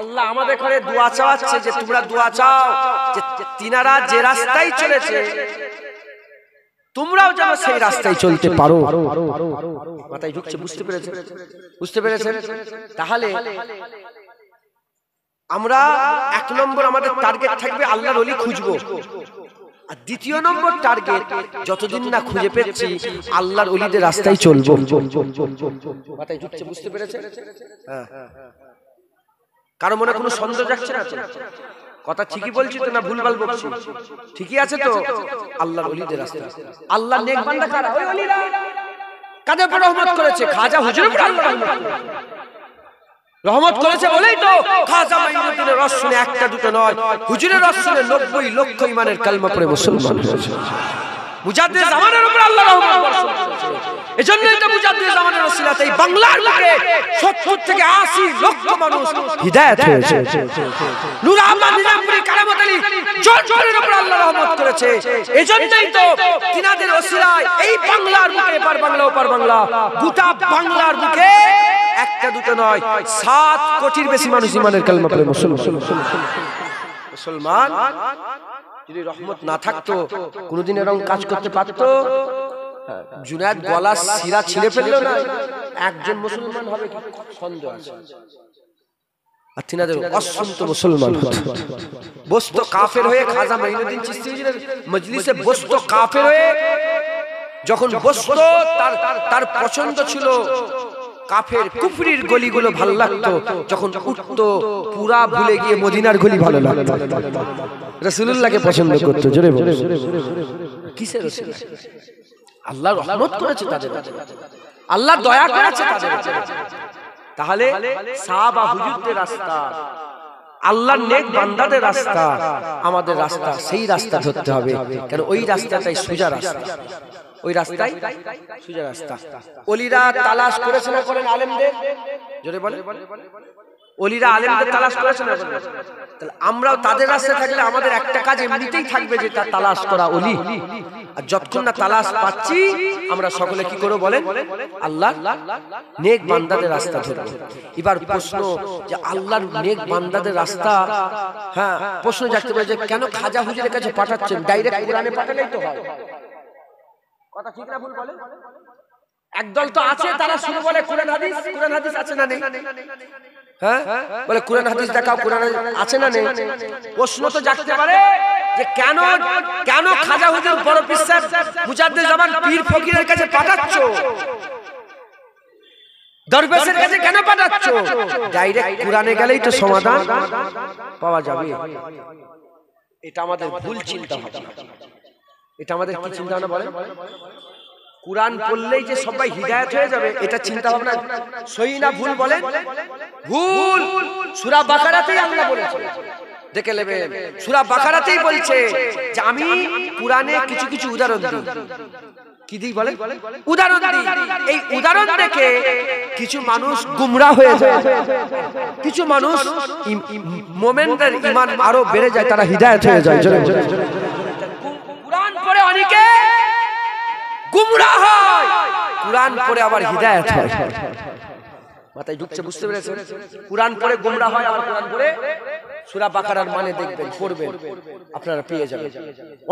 আল্লাহ আমাদের ঘরে দোয়া চাওয়াচ্ছে যে তোমরা দোয়া চাও যে তিনারা যে রাস্তায় চলেছে তোমরাও যেন সেই রাস্তায় চলতে পারো মাথায় ঢুকছে বুঝতে পেরেছে বুঝতে পেরেছে তাহলে আমরা এক নম্বর আমাদের টার্গেট থাকবে আল্লাহর অলি খুঁজবো আর দ্বিতীয় নম্বর টার্গেট যতদিন না খুঁজে পেয়েছি আল্লাহর ওলিদের রাস্তায় চলবো বুঝতে পেরেছে হ্যাঁ। কারো মনে কোনো সন্দেহ যাচ্ছে না কথা ঠিকই বলছি তো না ভুলভাল বলছি ঠিকই আছে তো আল্লাহর ওলিদের রাস্তা আল্লাহ নেক বান্দা কারা ওই ওলিরা কাদের উপর রহমত করেছে খাজা হুজুর উপর রহমত করেছে রহমত করেছে বলেই তো খাজা মাইনুদ্দিনের রস শুনে একটা দুটো নয় হুজুরের রস শুনে নব্বই লক্ষ ইমানের কালমা পড়ে মুসলমান হয়েছে মুজাদ্দিদ জামানের উপর আল্লাহ মুজাদ্দিদ জামানের ওসিলাতে এই বাংলার 70 থেকে 80 লক্ষ মানুষ হিদায়াত হয়েছে নূর আহমদ নিজামপুরি কারামত আলী উপর রহমত করেছে এজন্যই তো তিনাদের ওসিলায় এই বাংলার মুখে পার বাংলা ওপার বাংলা গোটা বাংলার মুখে একটা দুটো নয় সাত কোটির বেশি মানুষ ইমানের কালেমা পড়ে মুসলমান মুসলমান যদি রহমত না থাকতো কোনোদিন এরকম কাজ করতে পারতো জুনায়দ গলা সিরা ছিঁড়ে ফেললো না একজন মুসলমান হবে কি সন্দেহ আছে আর বস্ত তার তার পছন্দ ছিল কাফের কুফরির গলিগুলো ভালো লাগতো যখন উঠতো পুরা ভুলে গিয়ে মদিনার গলি ভালো লাগতো রসুল্লাহকে পছন্দ করতো জোরে কিসের আল্লাহ রহমত করেছে তাদের আল্লাহ দয়া করেছে তাদের তাহলে সাহাবা হুজুরদের রাস্তা আল্লাহ নেক বান্দাদের রাস্তা আমাদের রাস্তা সেই রাস্তা ধরতে হবে কারণ ওই রাস্তাটাই সোজা রাস্তা ওই রাস্তায় সোজা রাস্তা অলিরা তালাশ করেছে না করেন আলেমদের জোরে বলে অলিরা আলেমদের তালাশ করেছে না তাহলে আমরাও তাদের রাস্তায় থাকলে আমাদের একটা কাজ এমনিতেই থাকবে যে তার তালাশ করা অলি আর যতক্ষণ না তালাশ পাচ্ছি আমরা সকলে কি করবো বলেন আল্লাহ নেক বান্দাদের রাস্তা ধরবো এবার প্রশ্ন যে আল্লাহর নেক বান্দাদের রাস্তা হ্যাঁ, হ্যাঁ প্রশ্ন জানতে পারে যে কেন খাজা হুজুরের কাছে পাঠাচ্ছেন ডাইরেক্ট কোরআনে পাঠালেই তো হয় কথা ঠিক না ভুল বলেন একদল তো আছে তারা শুরু বলে কোরআন হাদিস কোরআন হাদিস আছে না নেই হ্যাঁ বলে কোরআন হাদিস দেখাও কোরআন আছে না নেই প্রশ্ন তো জানতে পারে যে কেন কেন খাজা হুজুর বড় পিসার মুজাদ্দে জামান পীর ফকিরের কাছে পাঠাচ্ছ দরবেশের কাছে কেন পাঠাচ্ছ ডাইরেক্ট কোরআনে গেলেই তো সমাধান পাওয়া যাবে এটা আমাদের ভুল চিন্তা ভাবনা এটা আমাদের কি চিন্তা ভাবনা বলে কোরআন পড়লেই যে সবাই হৃদায়ত হয়ে যাবে এটা চিন্তা ভাবনা সই না ভুল বলে ভুল সুরা বাকারাতেই আল্লাহ বলেছে দেখে নেবে সুরা বাকারাতেই বলছে যে আমি কোরআনে কিছু কিছু উদাহরণ দিই কি দিই বলে উদাহরণ দিই এই উদাহরণ দেখে কিছু মানুষ গুমরা হয়ে যায় কিছু মানুষ মোমেন্টের ইমান আরো বেড়ে যায় তারা হৃদায়ত হয়ে যায় কোরআন পড়ে অনেকে গুমরা হয় কোরআন পড়ে আবার হৃদায়ত হয় হ্যাঁ, হ্যাঁ, হ্যাঁ, মাথায় ঢুকছে বুঝতে পেরেছেন কোরআন পড়ে গোমরা হয় আবার কোরআন পড়ে সুরা বাকারার মানে দেখবেন পড়বেন আপনারা পেয়ে যাবেন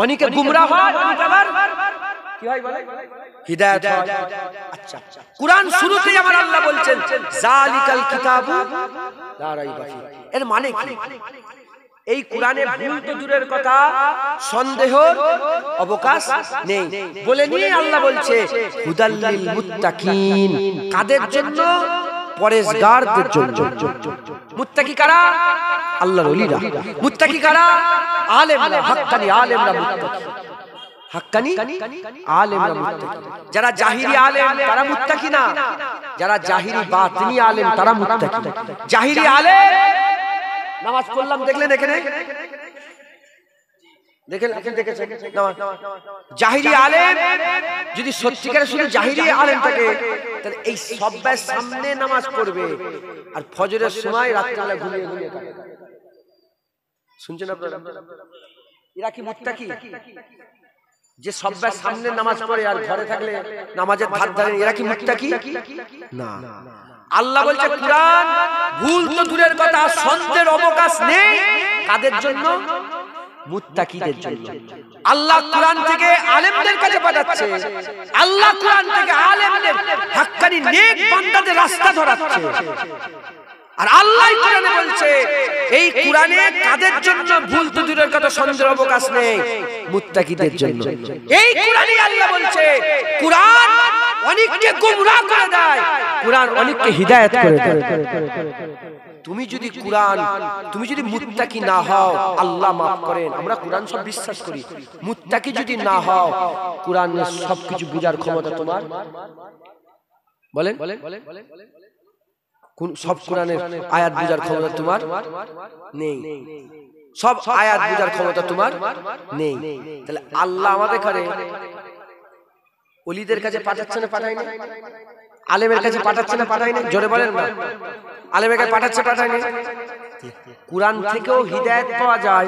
অনেকে গুমরা হয় অনেকে আবার কি হয় বলে হিদায়াত আচ্ছা কুরআন শুরুতেই আমার আল্লাহ বলছেন জালিকাল কিতাবু লা রাইবা ফি এর মানে কি এই কোরআনে ভুল তো দূরের কথা সন্দেহ অবকাশ নেই বলে নিয়ে আল্লাহ বলছে হুদাল্লিল মুত্তাকিন কাদের জন্য পরেশগারদের জন্য মুত্তাকি কারা আল্লাহ ওলিরা মুত্তাকি কারা আলেমরা হাক্কানি আলেমরা মুত্তাকি হাক্কানি আলেমরা মুত্তাকি যারা জাহিরি আলেম তারা মুত্তাকি না যারা জাহিরি বাতিনি আলেম তারা মুত্তাকি জাহিরি আলেম নামাজ পড়লাম দেখলেন এখানে আলেম যদি আলেম থাকে তাহলে এই পড়বে আর ফজরের সময় কি যে সব্যের সামনে নামাজ পড়ে আর ঘরে থাকলে নামাজের ভাত ধারে এরা কি মুক্তা কি না আল্লাহ বলছে কোরআন ভুল তো দূরের কথা সন্দেহের অবকাশ নেই কাদের জন্য মুত্তাকিদের জন্য আল্লাহ কোরআন থেকে আলেমদের কাছে পাঠাচ্ছে আল্লাহ কোরআন থেকে আলেমদের হাক্কানি নেক বান্দাদের রাস্তা ধরাচ্ছে আর আল্লাহ কোরআনে বলছে এই কোরআনে কাদের জন্য ভুল তো দূরের কথা সন্দেহের অবকাশ নেই মুত্তাকিদের জন্য এই কোরআনে আল্লাহ বলছে কোরআন অনেককে গোমরাহ করে দেয় কোরআন অনেককে হিদায়াত করে দেয় তুমি যদি কোরআন তুমি যদি মুত্তাকি না হও আল্লাহ মাফ করেন আমরা কোরআন সব বিশ্বাস করি মুত্তাকি যদি না হও কোরআন সবকিছু বোঝার ক্ষমতা তোমার বলেন বলেন বলেন বলেন কোন সব কোরআনের আয়াত বুঝার ক্ষমতা তোমার নেই সব আয়াত বুঝার ক্ষমতা তোমার নেই তাহলে আল্লাহ আমাদের কাছে ওলিদের কাছে পাঠাচ্ছে না পাঠায় না আলেমের কাছে পাঠাচ্ছে না পাঠায় না জোরে বলেন না আলেমের কাছে পাঠাচ্ছে পাঠায় না কোরআন থেকেও হৃদায়ত পাওয়া যায়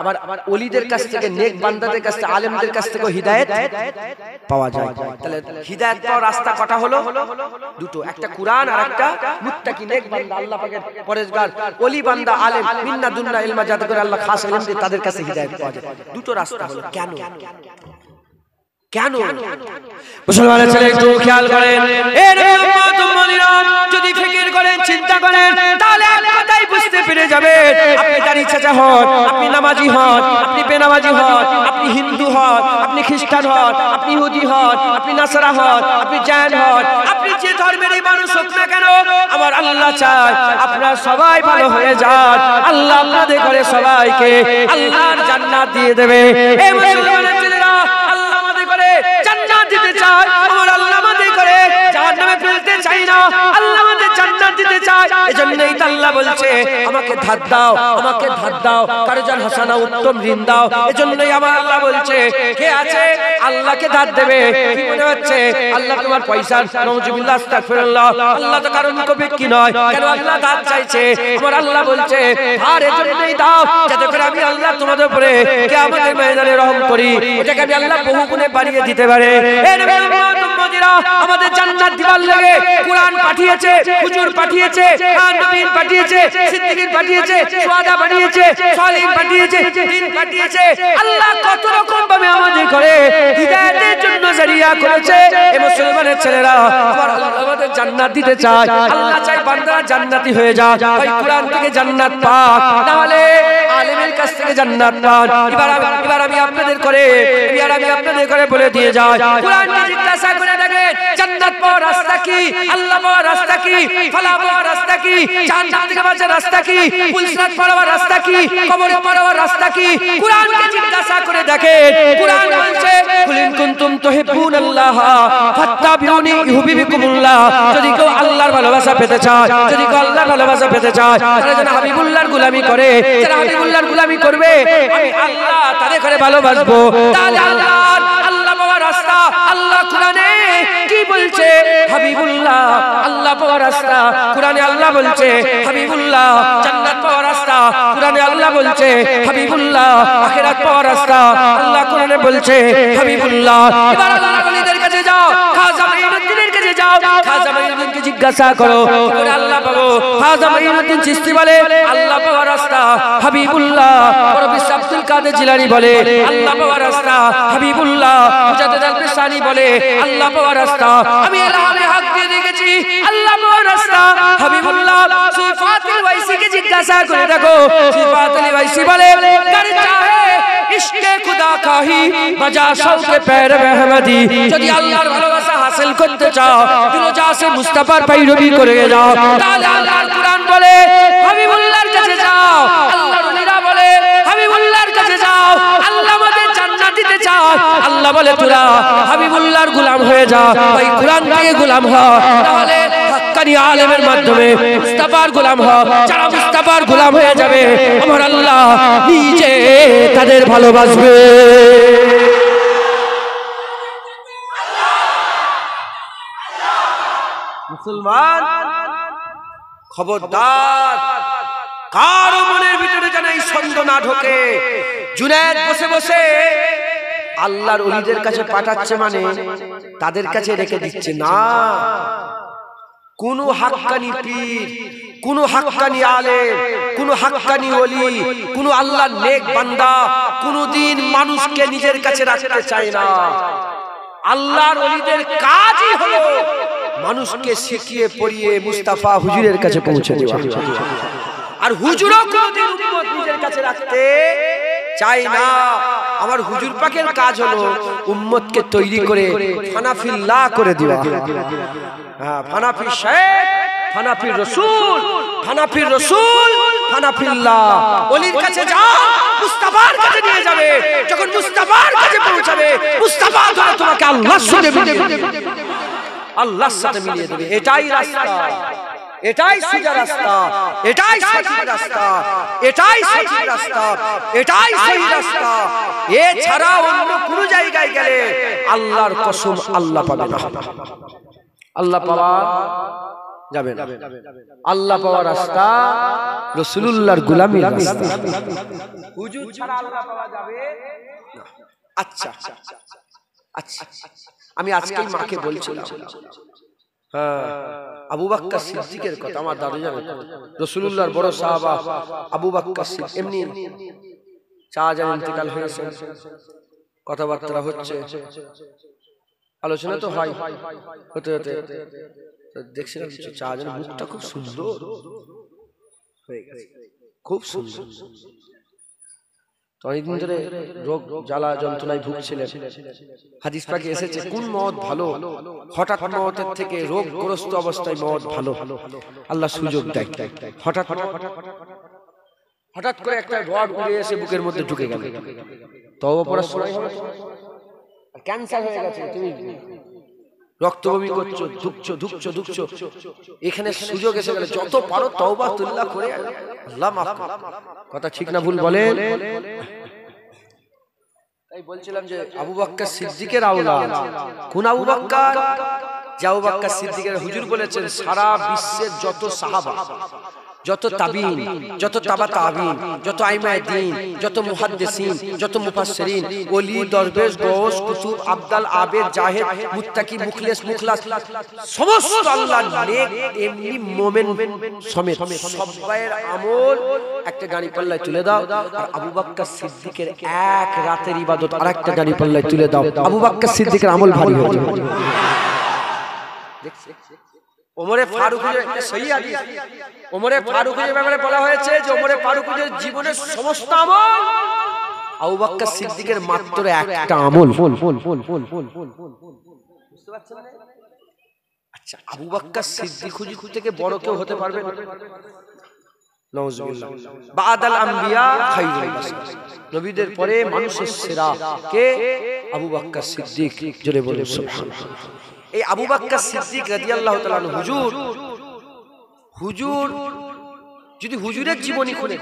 আবার আবার অলিদের কাছ থেকে নেক বান্দাদের কাছ থেকে আলেমদের কাছ থেকেও হৃদায়ত পাওয়া যায় তাহলে হৃদায়ত পাওয়ার রাস্তা কটা হলো দুটো একটা কোরআন আর একটা মুত্তাকি নেক বান্দা আল্লাহ পাকের পরেশগার অলি বান্দা আলেম মিন্না দুন্না ইলমা জাদু আল্লাহ খাস আলেম তাদের কাছে হৃদায়ত পাওয়া যায় দুটো রাস্তা হলো কেন কেন মুসলমানের ছেলে একটু খেয়াল করেন যদি ফিকির করেন চিন্তা করেন তাহলে কথাই হন আপনি হন আপনি হিন্দু আপনি আপনি আপনি আপনি আপনি যে মানুষ কেন আমার আল্লাহ চায় আপনারা সবাই ভালো হয়ে যান আল্লাহ আপনাদের করে সবাইকে আল্লাহর জান্নাত দিয়ে দেবে জাহান্নামে ফেলতে চাই না আল্লাহ দিতে চাই এজন্যই তো আল্লাহ বলছে আমাকে ধার দাও আমাকে ধার দাও কারোজন হাসানা উত্তম ঋণ দাও এজন্যই আমার আল্লাহ বলছে কে আছে আল্লাহকে ধার দেবে কি মনে হচ্ছে আল্লাহ তোমার পয়সা নওজুবিল্লাহ আস্তাগফিরুল্লাহ আল্লাহ তো কারণ কবি কি নয় কেন আল্লাহ ধার চাইছে আমার আল্লাহ বলছে ধার এজন্যই দাও যাতে করে আমি আল্লাহ তোমাদের উপরে কে কিয়ামতের ময়দানে রহম করি এটাকে আমি আল্লাহ বহু গুণে বাড়িয়ে দিতে পারে এ নবী আমাদের জান্নাত দিবার লাগে কুরআন পাঠিয়েছে হুজুর পাঠিয়েছে নবীন পাঠিয়েছে সিদ্দিকিন পাঠিয়েছে সোয়াদা পাঠিয়েছে সলিম পাঠিয়েছে দিন পাঠিয়েছে আল্লাহ কত রকম ভাবে আমাদের করে হিদায়াতের জন্য জারিয়া করেছে এই মুসলমানের ছেলেরা আমার আল্লাহ আমাদের জান্নাত দিতে চায় আল্লাহ চাই বান্দা জান্নাতি হয়ে যা ভাই কুরআন থেকে জান্নাত পাক তাহলে আলেমের কাছ থেকে জান্নাত পান এবার আমি এবার আমি আপনাদের করে এবার আমি আপনাদের করে বলে দিয়ে যাই কোরআন জিজ্ঞাসা করে দেখেন জান্নাত পাওয়ার রাস্তা কি আল্লাহ পাওয়ার রাস্তা কি ফালা যদি কেউ আল্লাহর ভালোবাসা পেতে চায় যদি কেউ আল্লাহর ভালোবাসা পেতে চায় তারা যেন হাবিবুল্লাহর গোলামি করে যারা হাবিবুল্লাহর করবে আল্লাহ তাদের করে ভালোবাসবো আল্লাহ পাওয়ার রাস্তা আল্লাহ কোরআনে কি বলছে হাবিবুল্লাহ আল্লাহ পাওয়ার রাস্তা কোরআনে আল্লাহ বলছে হাবিবুল্লাহ জান্নাত পাওয়ার রাস্তা কোরআনে আল্লাহ বলছে হাবিবুল্লাহ আখিরাত পাওয়ার রাস্তা আল্লাহ কোরআনে বলছে হাবিবুল্লাহ এবার আল্লাহ কাছে যাও খাজা কাছে যাও খাজা মঈনুদ্দিনকে জিজ্ঞাসা করো করে আল্লাহ পাবো খাজা মঈনুদ্দিন চিস্তি বলে আল্লাহ পাওয়ার রাস্তা হাবিবুল্লাহ পরবিশ আব্দুল কাদের জিলানি বলে আল্লাহ পাওয়ার রাস্তা হাবিবুল্লাহ মুজাদ্দেদ আল-বিসানি বলে আল্লাহ পাওয়ার রাস্তা আমি রাবে হাত اللہ مورستا حبیب اللہ صفات الویسی کے جگہ سا کرے رکھو صفات الویسی بلے کر جائے عشق خدا کا ہی بجا سو کے پیر محمدی جدی اللہ رو لگا سا حاصل کت چاہ جنو جا سے مصطفیٰ پیرو بھی کرے جا تالی اللہ رو قرآن بلے حبیب اللہ کچھ جاؤ اللہ رو بلے حبیب اللہ کچھ جاؤ اللہ مدی চাও আল্লাহ বলে তোরা হাবিবুল্লাহর গোলাম হয়ে যা ওই কোরআন থেকে গোলাম তাহলে হাক্কানি আলেমের মাধ্যমে মুস্তাফার গোলাম যারা মুস্তাফার গোলাম হয়ে যাবে আমার আল্লাহ নিজে তাদের ভালোবাসবে মুসলমান খবরদার কারো মনের ভিতরে যেন এই না ঢোকে বসে বসে আল্লাহর অলিদের কাছে পাঠাচ্ছে মানে, মানে তাদের কাছে রেখে দিচ্ছে না কোন হাক্কানি পীর কোন হাক্কানি আলে কোন হাক্কানি অলি কোন আল্লাহ নেক বান্দা দিন মানুষকে নিজের কাছে রাখতে চায় না আল্লাহর অলিদের কাজই হলো মানুষকে শিখিয়ে পড়িয়ে মুস্তাফা হুজুরের কাছে পৌঁছে দেওয়া আর হুজুরও কোনদিন উম্মত নিজের কাছে রাখতে চাই না আমার হুজুর পাকের কাজ হলো উম্মতকে তৈরি করে ফানাফিল্লা করে দেওয়া হ্যাঁ, হ্যাঁ ফানাফি শেখ ফানাফি রসুল ফানাফি রসুল ফানাফিল্লাহ অলির কাছে যাও মুস্তাফার কাছে নিয়ে যাবে যখন মুস্তাফার কাছে পৌঁছাবে মুস্তাফা তোমাকে আল্লাহর সাথে মিলিয়ে দেবে আল্লাহর সাথে মিলিয়ে দেবে এটাই রাস্তা এটাই সোজা রাস্তা এটাই সঠিক রাস্তা এটাই সঠিক রাস্তা এটাই সঠিক রাস্তা এ ছাড়া অন্য কোন জায়গায় গেলে আল্লাহর কসম আল্লাহ পাবে না আল্লাহ পাওয়া যাবে না আল্লাহ পাওয়া রাস্তা রসুল্লাহর গুলামী রাস্তা হুজুর ছাড়া আল্লাহ পাওয়া যাবে আচ্ছা। আচ্ছা।, আচ্ছা আচ্ছা আমি আজকে মাকে বলছিলাম আবু বাক্কা সিদ্দিকের কথা আমার দাদু জানে রসুল্লাহর বড় সাহাবা আবু বাক্কা এমনি শাহজাহান ইন্তেকাল হয়েছে কথাবার্তা হচ্ছে আলোচনা তো হয় হতে হতে দেখছিলাম শাহজাহান মুখটা খুব সুন্দর হয়ে গেছে খুব সুন্দর অনেকদিন ধরে রোগ জ্বালা যন্ত্রণায় ভুগছিলেন হাদিস পাকে এসেছে কোন মদ ভালো হঠাৎ মতের থেকে রোগ রোগগ্রস্ত অবস্থায় মদ ভালো আল্লাহ সুযোগ দেয় হঠাৎ হঠাৎ করে একটা রড উড়ে এসে বুকের মধ্যে ঢুকে গেল তবে পড়ার ক্যান্সার হয়ে গেছে তুমি রক্তভূমি করছো ধুকছো ধুকছো ধুকছো এখানে সুযোগ এসে গেলে যত পারো তওবা তুল্লা করে আল্লাহ মাফ কথা ঠিক না ভুল বলে তাই বলছিলাম যে আবু বাক্কা সিদ্দিকের আওলা কোন আবু বাক্কা যে আবু বাক্কা সিদ্দিকের হুজুর বলেছেন সারা বিশ্বের যত সাহাবা যত তাবিন যত তাবা তাবিন যত আইমায় দিন যত মুহাদ্দেসিন যত মুফাসসিরিন ওলি দরবেশ গোস কুতুব আব্দাল আবেদ জাহেদ মুত্তাকি মুখলেস মুখলাস সমস্ত আল্লাহর নেক এমনি মুমিন সমেত সবাইয়ের আমল একটা গাড়ি পাল্লায় তুলে দাও আর আবু বকর সিদ্দিকের এক রাতের ইবাদত আরেকটা গাড়ি পাল্লায় তুলে দাও আবু বকর সিদ্দিকের আমল ভারী হয়ে যাবে ওমরে ফারুকের একটা সহি হাদিস ওমরে ফারুকের ব্যাপারে বলা হয়েছে যে ওমরে ফারুকের জীবনের সমস্ত আমল আবু বকর সিদ্দিকের মাত্র একটা আমল আচ্ছা আবু বকর সিদ্দিক খুঁজি থেকে বড় কেউ হতে পারবে না বাদাল খাইরুল নবীদের পরে মানুষের সেরা কে আবু বকর সিদ্দিক জোরে বলে সুবহানাল্লাহ এই আবু বাক্কা সিদ্দিক রাজি আল্লাহ হুজুর হুজুর যদি হুজুরের জীবনী খুলে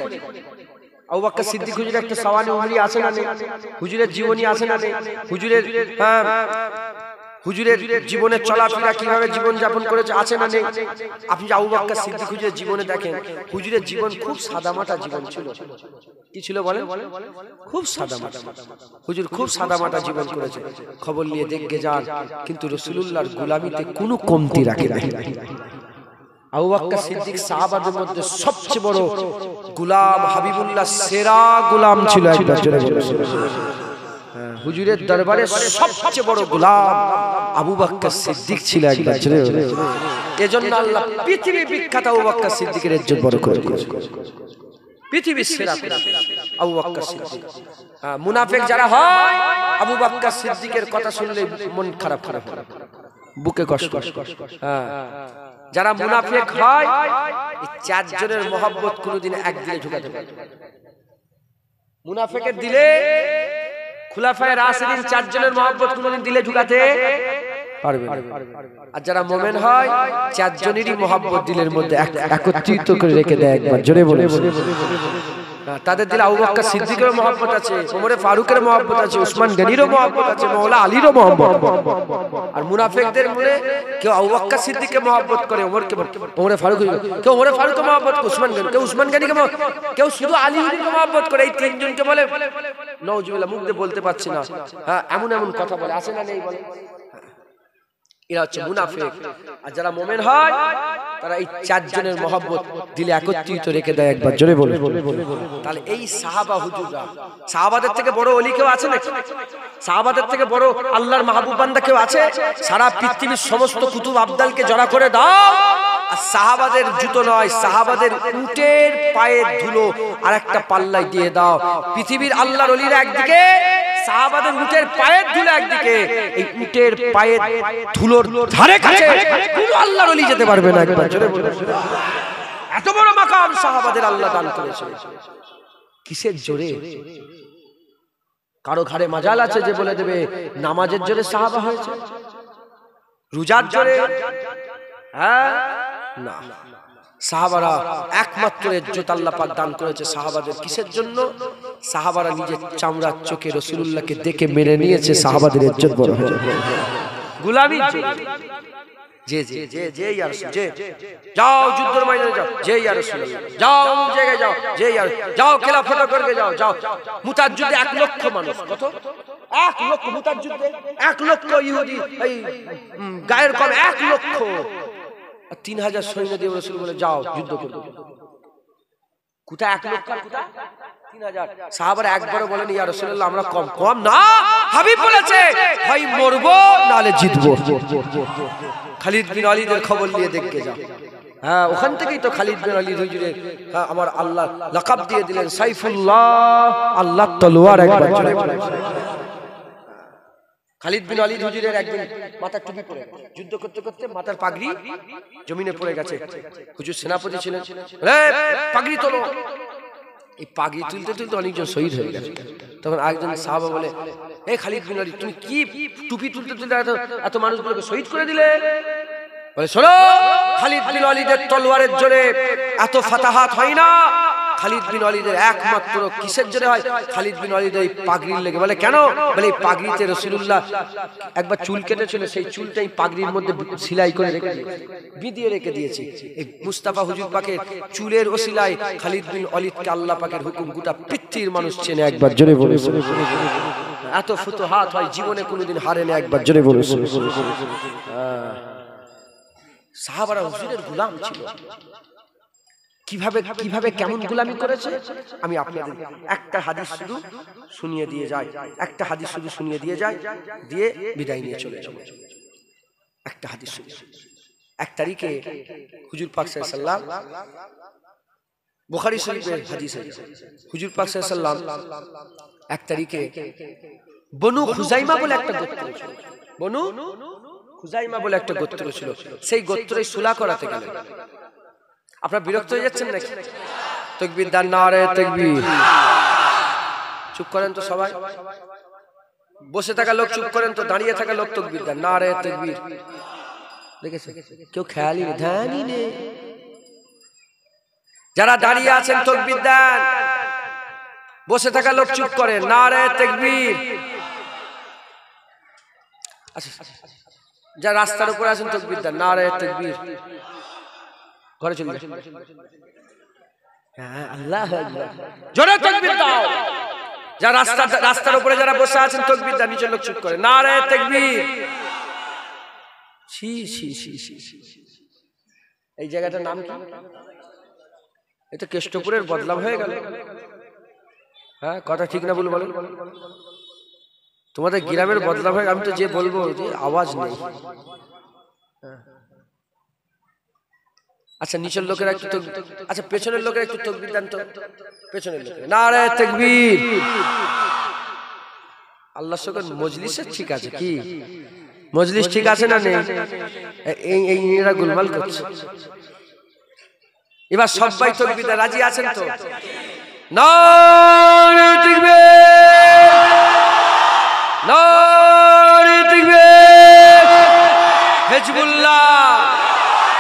আবু বাক্কা সিদ্দিক হুজুরের একটা সওয়ালি আছে না হুজুরের জীবনী আছে না হুজুরের হ্যাঁ। হ্যাঁ, হ্যাঁ, হুজুরের জীবনে চলাফেরা কিভাবে জীবন যাপন করেছে আছে না নেই আপনি আবু বাক্কা সিদ্দিক হুজুরের জীবনে দেখেন হুজুরের জীবন খুব সাদামাটা জীবন ছিল কি ছিল বলেন খুব সাদামাটা হুজুর খুব সাদামাটা জীবন করেছে খবর নিয়ে দেখে যান কিন্তু রসুলুল্লাহর গোলামিতে কোনো কমতি রাখে না আবু বাক্কা সিদ্দিক সাহাবাদের মধ্যে সবচেয়ে বড় গোলাম হাবিবুল্লাহ সেরা গোলাম ছিল একবার হুজুরের দরবারে সবচেয়ে বড় গোলাম আবু বাক্কা সিদ্দিক ছিল একবার এজন্য আল্লাহ পৃথিবী বিখ্যাত আবু বাক্কা সিদ্দিকের ইজ্জত বড় করে পৃথিবীর সেরা আবু বাক্কা সিদ্দিক মুনাফেক যারা হয় আবু বাক্কা সিদ্দিকের কথা শুনলে মন খারাপ খারাপ বুকে কষ্ট হ্যাঁ যারা মুনাফেক হয় এই চারজনের মহব্বত কোনোদিন একদিনে ঢুকাতে পারে মুনাফেকের দিলে খুলাফায় রাশেদিন চারজনের মহব্বত কোনদিন দিলে ঢুকাতে আর যারা মোমেন হয় চারজনেরই মহব্বত দিলের মধ্যে একত্রিত করে রেখে দেয় একবার জোরে বলে তাদের দিলে আবু বক্কর সিদ্দিকের মহব্বত আছে ওমরে ফারুকের মহব্বত আছে উসমান গনিরও মহব্বত আছে মাওলা আলীরও মহব্বত আর মুনাফিকদের মনে কেউ আবু বক্কর সিদ্দিককে মহব্বত করে ওমর কে ওমরে ফারুক কেউ ওমরে ফারুককে মহব্বত করে উসমান গনি কেউ ওসমান গনিকে কেউ শুধু আলীকে মহব্বত করে এই তিনজনকে বলে নওজুবিল্লাহ মুখ দিয়ে বলতে পারছি না হ্যাঁ এমন এমন কথা বলে আসে না নেই বলে এরা হচ্ছে মুনাফিক আর যারা মোমেন হয় তারা এই চারজনের মহব্বত দিলে একত্রিত রেখে দেয় একবার জোরে বলে তাহলে এই সাহাবা হুজুরা সাহাবাদের থেকে বড় অলি কেউ আছে নাকি সাহাবাদের থেকে বড় আল্লাহর মাহবুবান্দা কেউ আছে সারা পৃথিবীর সমস্ত কুতুব আবদালকে জড়া করে দাও আর সাহাবাদের জুতো নয় সাহাবাদের উটের পায়ের ধুলো আর একটা পাল্লাই দিয়ে দাও পৃথিবীর আল্লাহর অলিরা একদিকে সাহাবাদের উটের পায়ের ধুলে একদিকে এই উটের পায়ের ধুলোর ধারে কাছে কোনো আল্লাহর ওলি যেতে পারবে না একবার জোরে এত বড় মাকাম সাহাবাদের আল্লাহ দান করেছে কিসের জোরে কারো ঘরে মাজাল আছে যে বলে দেবে নামাজের জোরে সাহাবা হয়েছে রোজার জোরে হ্যাঁ না সাহাবারা একমাত্র ইজ্জত আল্লাহ পাক দান করেছে সাহাবাদের কিসের জন্য সাহাবারা নিজের চামড়ার চোখে রসুল্লাহকে দেখে মেনে নিয়েছে সাহাবাদের ইজ্জত বড় হয়ে গুলামি যাও যাও যে যাও যাও খেলা করবে যাও যাও এক এক গায়ের কম এক লক্ষ আর তিন হাজার সৈন্য দিয়ে রসুল বলে যাও যুদ্ধ করো কোথা এক লক্ষ কোথা খালিদ বিন খবর নিয়ে দেখতে যাও হ্যাঁ ওখান থেকেই তো খালিদ বিন হ্যাঁ, আমার আল্লাহ দিয়ে দিলেন সাইফুল্লাহ আল্লাহ তলোয়ার একবার খালিদ বিন আলী হুজুরের একদিন মাথার টুপি পড়ে যুদ্ধ করতে করতে মাথার পাগড়ি জমিনে পড়ে গেছে হুজুর সেনাপতি ছিলেন পাগড়ি তোলো এই পাগড়ি তুলতে তুলতে অনেকজন শহীদ হয়ে গেছে তখন একজন সাহাবা বলে এই খালিদ বিন আলী তুমি কি টুপি তুলতে তুলতে এত এত মানুষগুলোকে শহীদ করে দিলে বলে শোনো খালিদ বিন আলীদের তলোয়ারের জোরে এত ফাতাহাত হয় না খালিদ বিন অলিদের একমাত্র কিসের জন্য হয় খালিদ বিন অলিদের এই পাগড়ির লেগে বলে কেন বলে এই পাগড়িতে রসুল্লাহ একবার চুল কেটেছিল সেই চুলটা এই পাগড়ির মধ্যে সিলাই করে রেখে বিঁধিয়ে রেখে দিয়েছে এই মুস্তাফা হুজুর পাকে চুলের ওসিলায় খালিদ বিন অলিদকে আল্লাহ পাকের হুকুম গোটা পৃথিবীর মানুষ চেনে একবার জোরে বলে এত হাত হয় জীবনে কোনোদিন হারে না একবার জোরে বলে সাহাবারা হুজুরের গুলাম ছিল কিভাবে কিভাবে কেমন গুলামি করেছে আমি আপনাদের একটা হাদিস শুধু শুনিয়ে দিয়ে যাই একটা হাদিস শুধু শুনিয়ে দিয়ে যাই দিয়ে বিদায় নিয়ে চলে যাবো একটা হাদিস এক তারিখে হুজুর পাক সাল্লাম বুখারি শরীফের হাদিস হুজুর পাক সাল্লাম এক তারিখে বনু খুজাইমা বলে একটা গোত্র বনু খুজাইমা বলে একটা গোত্র ছিল সেই গোত্রে সুলা করাতে গেলেন আপনার বিরক্ত হয়ে যাচ্ছেন নাকি তকবির দান না রে তকবির চুপ করেন তো সবাই বসে থাকা লোক চুপ করেন তো দাঁড়িয়ে থাকা লোক তকবির দান না রে তকবির দেখেছে কেউ খেয়ালই ধ্যানই নেই যারা দাঁড়িয়ে আছেন তকবির দান বসে থাকা লোক চুপ করে না রে তকবির আচ্ছা, আচ্ছা, আচ্ছা। যা রাস্তার উপরে আছেন তকবির দান না রে তেকবির ঘরে চলে হ্যাঁ, আল্লাহ রাস্তার উপরে যারা বসে আছেন করে না রে এই জায়গাটার এটা কেষ্টপুরের বদলাম হয়ে গেল হ্যাঁ কথা ঠিক না বলবো তোমাদের গ্রামের বদলাম হয়ে আমি তো যে বলবো যে আওয়াজ নেই হ্যাঁ আচ্ছা, আচ্ছা নিচের লোকেরা একটু আচ্ছা পেছনের লোকেরা একটু তকবির দেন তো পেছনের লোকের না রে তকবির আল্লাহ সকল মজলিসের ঠিক আছে কি মজলিস ঠিক আছে না নেই এই এরা গোলমাল করছে এবার সবাই তকবির রাজি আছেন তো না হেজবুল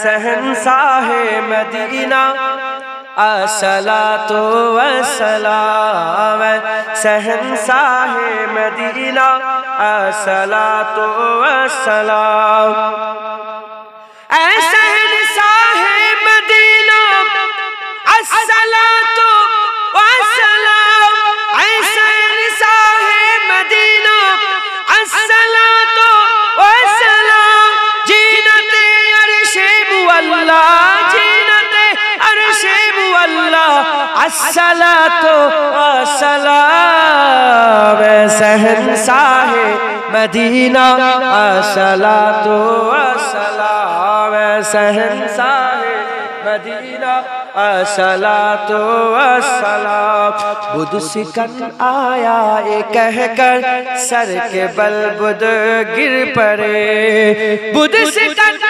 سہن ساہے مدینہ السلام و تو سلام سہن سا ہے مدری نا اصلا تو سلام اہن ساہے مدری اصلا تو سلطو الا و سہن ساہے مدینہ اصلا تو سلام سہن ساہے مدینہ اصلا تو بدھ سکن آیا کہہ کر سر کے بل بدھ گر پڑے بدھ سکن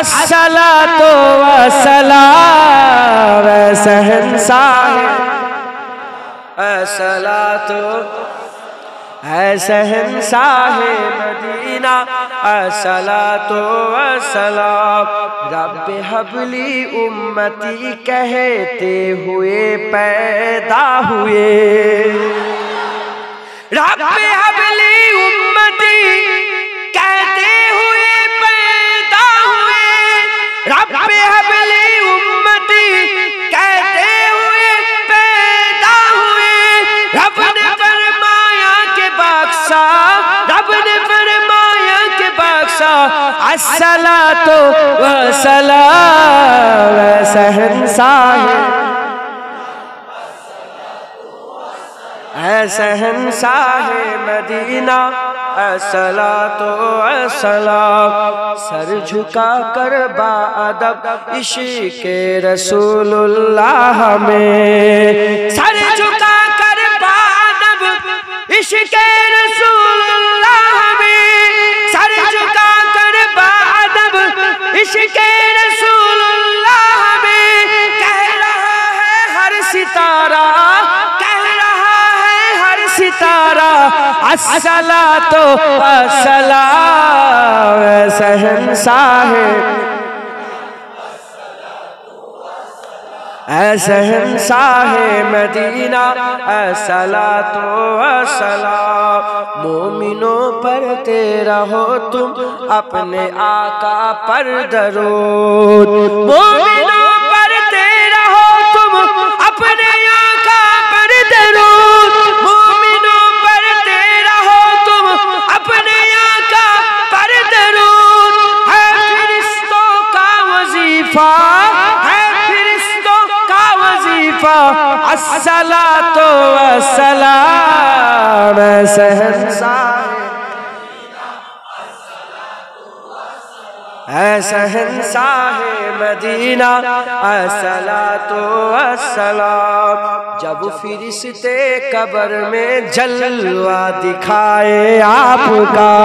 اصلا تو اصلا و سہن ساہ اصلا تو ہے سہن ساہ مدینہ اصلا تو سلام رب حبلی امتی کہتے ہوئے پیدا ہوئے رب حبلی امتی السلام تو سلام اے مدینہ اصلا تو سر جھکا کر با باد عشق رسول اللہ ہمیں سر جھکا کر با باد عشق رسول عشق رسول اللہ میں کہہ رہا ہے ہر ستارہ کہہ رہا ہے ہر ستارہ اصلا تو اصل اے سہن ساہ مدینہ اصلا تو مومنوں پر تیرا ہو تم اپنے آقا پر درود مومنوں پر تیرا ہو تم اپنے السلام تو السلام اے سہن صاحب مدینہ اصلا و السلام جب فرشتے قبر میں جلوہ دکھائے آپ کا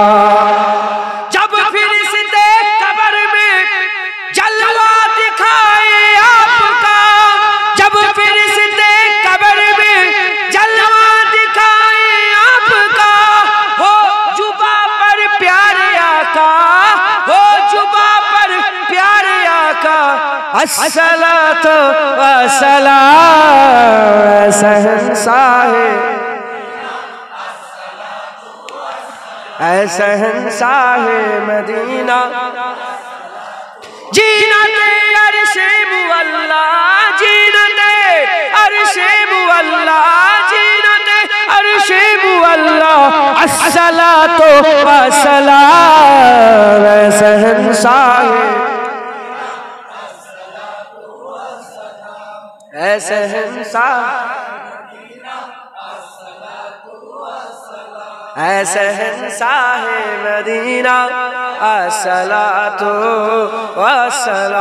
السلاة والسلام سہن ساہے اے سن مدینہ جینا تے عرش مولا جینا تے عرش مولا شیب اللہ جین دے ار شیب اللہ اصلا सेब रीराम असल तो असल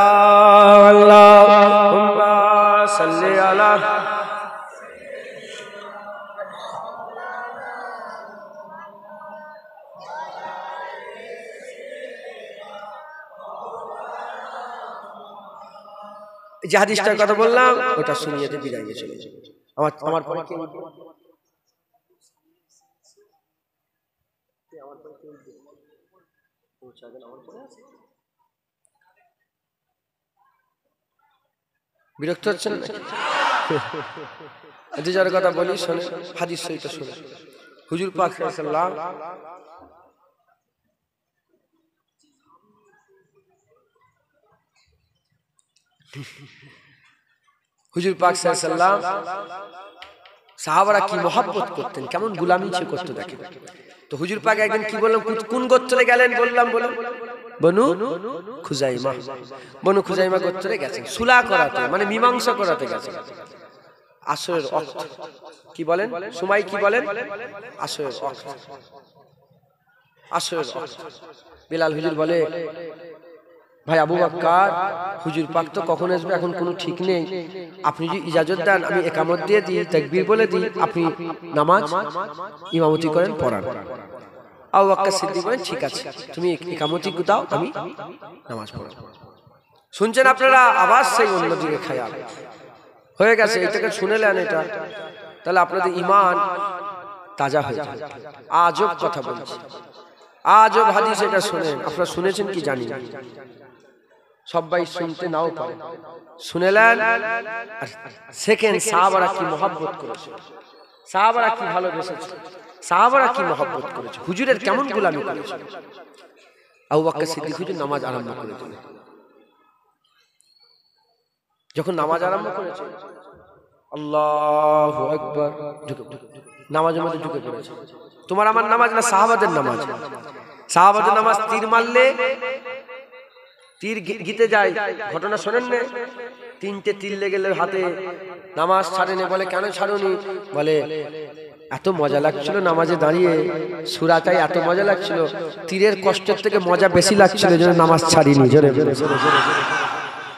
যে কথা বললাম ওটা শুনিয়ে বিদায় নিয়ে আমার আমার পরে বিরক্ত হচ্ছেন যে যার কথা বলি শোনে হাদিস হুজুর পাক হুজুর পাক সাল্লাম সাহাবারা কি মহাব্বত করতেন কেমন গুলামি সে করতে দেখেন তো হুজুর পাক একদিন কি বললাম কোন গোত্রে গেলেন বললাম বললাম বনু খুজাইমা বনু খুজাইমা গোত্রে গেছে সুলা করাতে মানে মীমাংসা করাতে গেছে আসরের অর্থ কি বলেন সময় কি বলেন আসরের অর্থ আসরের অর্থ বিলাল হুজুর বলে ভাই আবু বাক্কার হুজুর পাক তো কখন আসবে এখন কোনো ঠিক নেই আপনি যদি ইজাজত দেন আমি একামত দিয়ে দিই তাকবীর বলে দিই আপনি নামাজ ইমামতি করেন পড়ান আবু বাক্কার সিদ্দিক বলেন ঠিক আছে তুমি একামতি দাও আমি নামাজ পড়ান শুনছেন আপনারা আবার সেই অন্যদিকে খেয়াল হয়ে গেছে এটাকে শুনেলেন এটা তাহলে আপনাদের ইমান তাজা হয়ে যাবে আজব কথা বলছি আজব হাদিস এটা শোনেন আপনারা শুনেছেন কি জানি সবাই শুনতে নাও পারে শুনেলেন সেকেন্ড সাহাবারা কি মহাব্বত করেছে সাহাবারা কি ভালোবেসেছে সাহাবারা কি মহাব্বত করেছে হুজুরের কেমন গোলামি করেছে আবু বাক্কা সিদ্দিক হুজুর নামাজ আরম্ভ করে দিলেন যখন নামাজ আরম্ভ করেছে আল্লাহ আকবার ঢুকে নামাজের মধ্যে ঢুকে পড়েছে তোমার আমার নামাজ না সাহাবাদের নামাজ সাহাবাদের নামাজ তীর মারলে তীর গিতে যায় ঘটনা শোনেন না তিনটে তীর লেগে হাতে নামাজ ছাড়েনি বলে কেন ছাড়ুনি বলে এত মজা লাগছিল নামাজে দাঁড়িয়ে সুরাটাই এত মজা লাগছিল তীরের কষ্টের থেকে মজা বেশি লাগছিল যেন নামাজ ছাড়িনি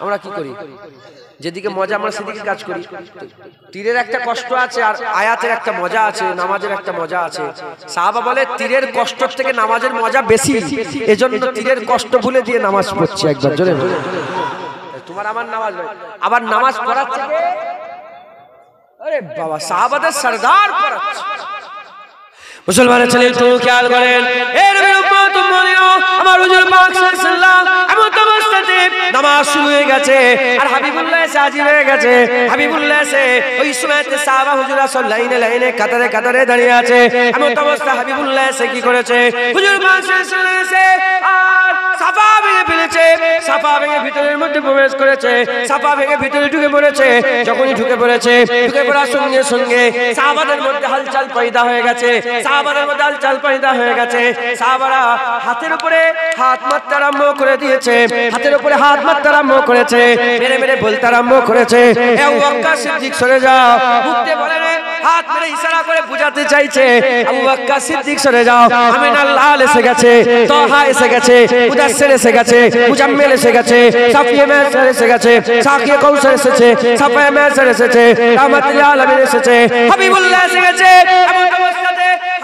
আমরা কি করি যেদিকে মজা আমরা সেদিকে কাজ করি তীরের একটা কষ্ট আছে আর আয়াতের একটা মজা আছে নামাজের একটা মজা আছে সাহাবা বলে তীরের কষ্ট থেকে নামাজের মজা বেশি এজন্য তীরের কষ্ট ভুলে দিয়ে নামাজ পড়ছি একবার জোরে তোমার আমার নামাজ আবার নামাজ পড়ার থেকে আরে বাবা সাহাবাদের সরদার পড়াচ্ছে মুসলমানের ছেলে তো খেয়াল করেন এর তো মনেও আমার হুজুর পাক সাল্লাল্লাহু এমন অবস্থাতে নামাজ শুরু হয়ে গেছে আর হাবিবুল্লাহ এসে হাজির হয়ে গেছে হাবিবুল্লাহ এসে ওই সময়তে সাহাবা হুজুরা সব লাইনে লাইনে কাতারে কাতারে দাঁড়িয়ে আছে এমন অবস্থা হাবিবুল্লাহ এসে কি করেছে হুজুর পাক সাল্লাল্লাহু এসে আর সাফা ভেঙে ফেলেছে সাফা ভেঙে ভিতরের মধ্যে প্রবেশ করেছে সাফা ভেঙে ভিতরে ঢুকে পড়েছে যখনই ঢুকে পড়েছে ঢুকে পড়ার সঙ্গে সঙ্গে সাহাবাদের মধ্যে হালচাল পয়দা হয়ে গেছে সাহাবাদের মধ্যে হালচাল পয়দা হয়ে গেছে সাহাবারা হাতের উপরে হাত মারতে আরম্ভ করে দিয়েছে হাতের উপরে হাত মারতে আরম্ভ করেছে মেরে মেরে বলতে আরম্ভ করেছে সিদ্দিক সরে যাও মুখতে বলে হাত মেরে ইশারা করে বুঝাতে চাইছে আবু সিদ্দিক সরে যাও আমিনাল লাল এসে গেছে এসে গেছে মুদাসসির এসে গেছে মুজাম্মেল এসে গেছে সাফিয়ে মাসর এসে গেছে সাকিয়ে কৌসর এসেছে সাফায়ে এসেছে রাহমাতুল আলামিন এসেছে হাবিবুল্লাহ এসে গেছে এমন অবস্থা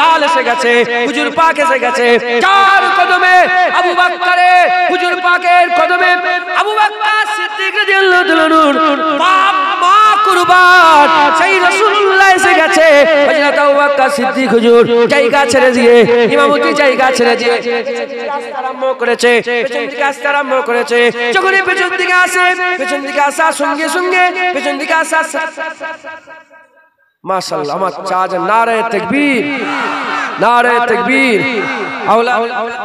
লাল এসে গেছে হুজুর পাক এসে গেছে চার কদমে আবু বাক্কারে হুজুর পাকের কদমে আবু বাক্কার সিদ্দিক রাদিয়াল্লাহু তাআলার পাপ মা কুরবান সেই রাসূলুল্লাহ এসে গেছে হযরত আবু বাক্কার সিদ্দিক হুজুর জায়গা ছেড়ে দিয়ে ইমামতি জায়গা ছেড়ে দিয়ে আরম্ভ করেছে পেছন দিকে আসতে আরম্ভ করেছে যখনই পেছন দিকে আসে পেছন দিকে আসা সঙ্গে সঙ্গে পেছন দিকে আসা ماشاءاللہ ہمارے چاہ جائیں نعرہ تکبیر نعرہ تکبیر اولا اولا اولا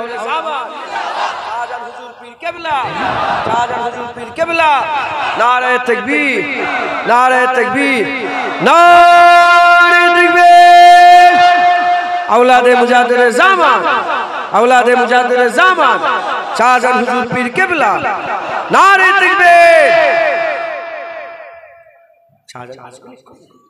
اولا نعرہ تکبیر نعرہ تکبیر نعرہ تکبیر اولاد مجادر زامان اولاد مجادر زامان چازن حضور پیر قبلہ نعرہ تکبیر چازن حضور پیر کبلا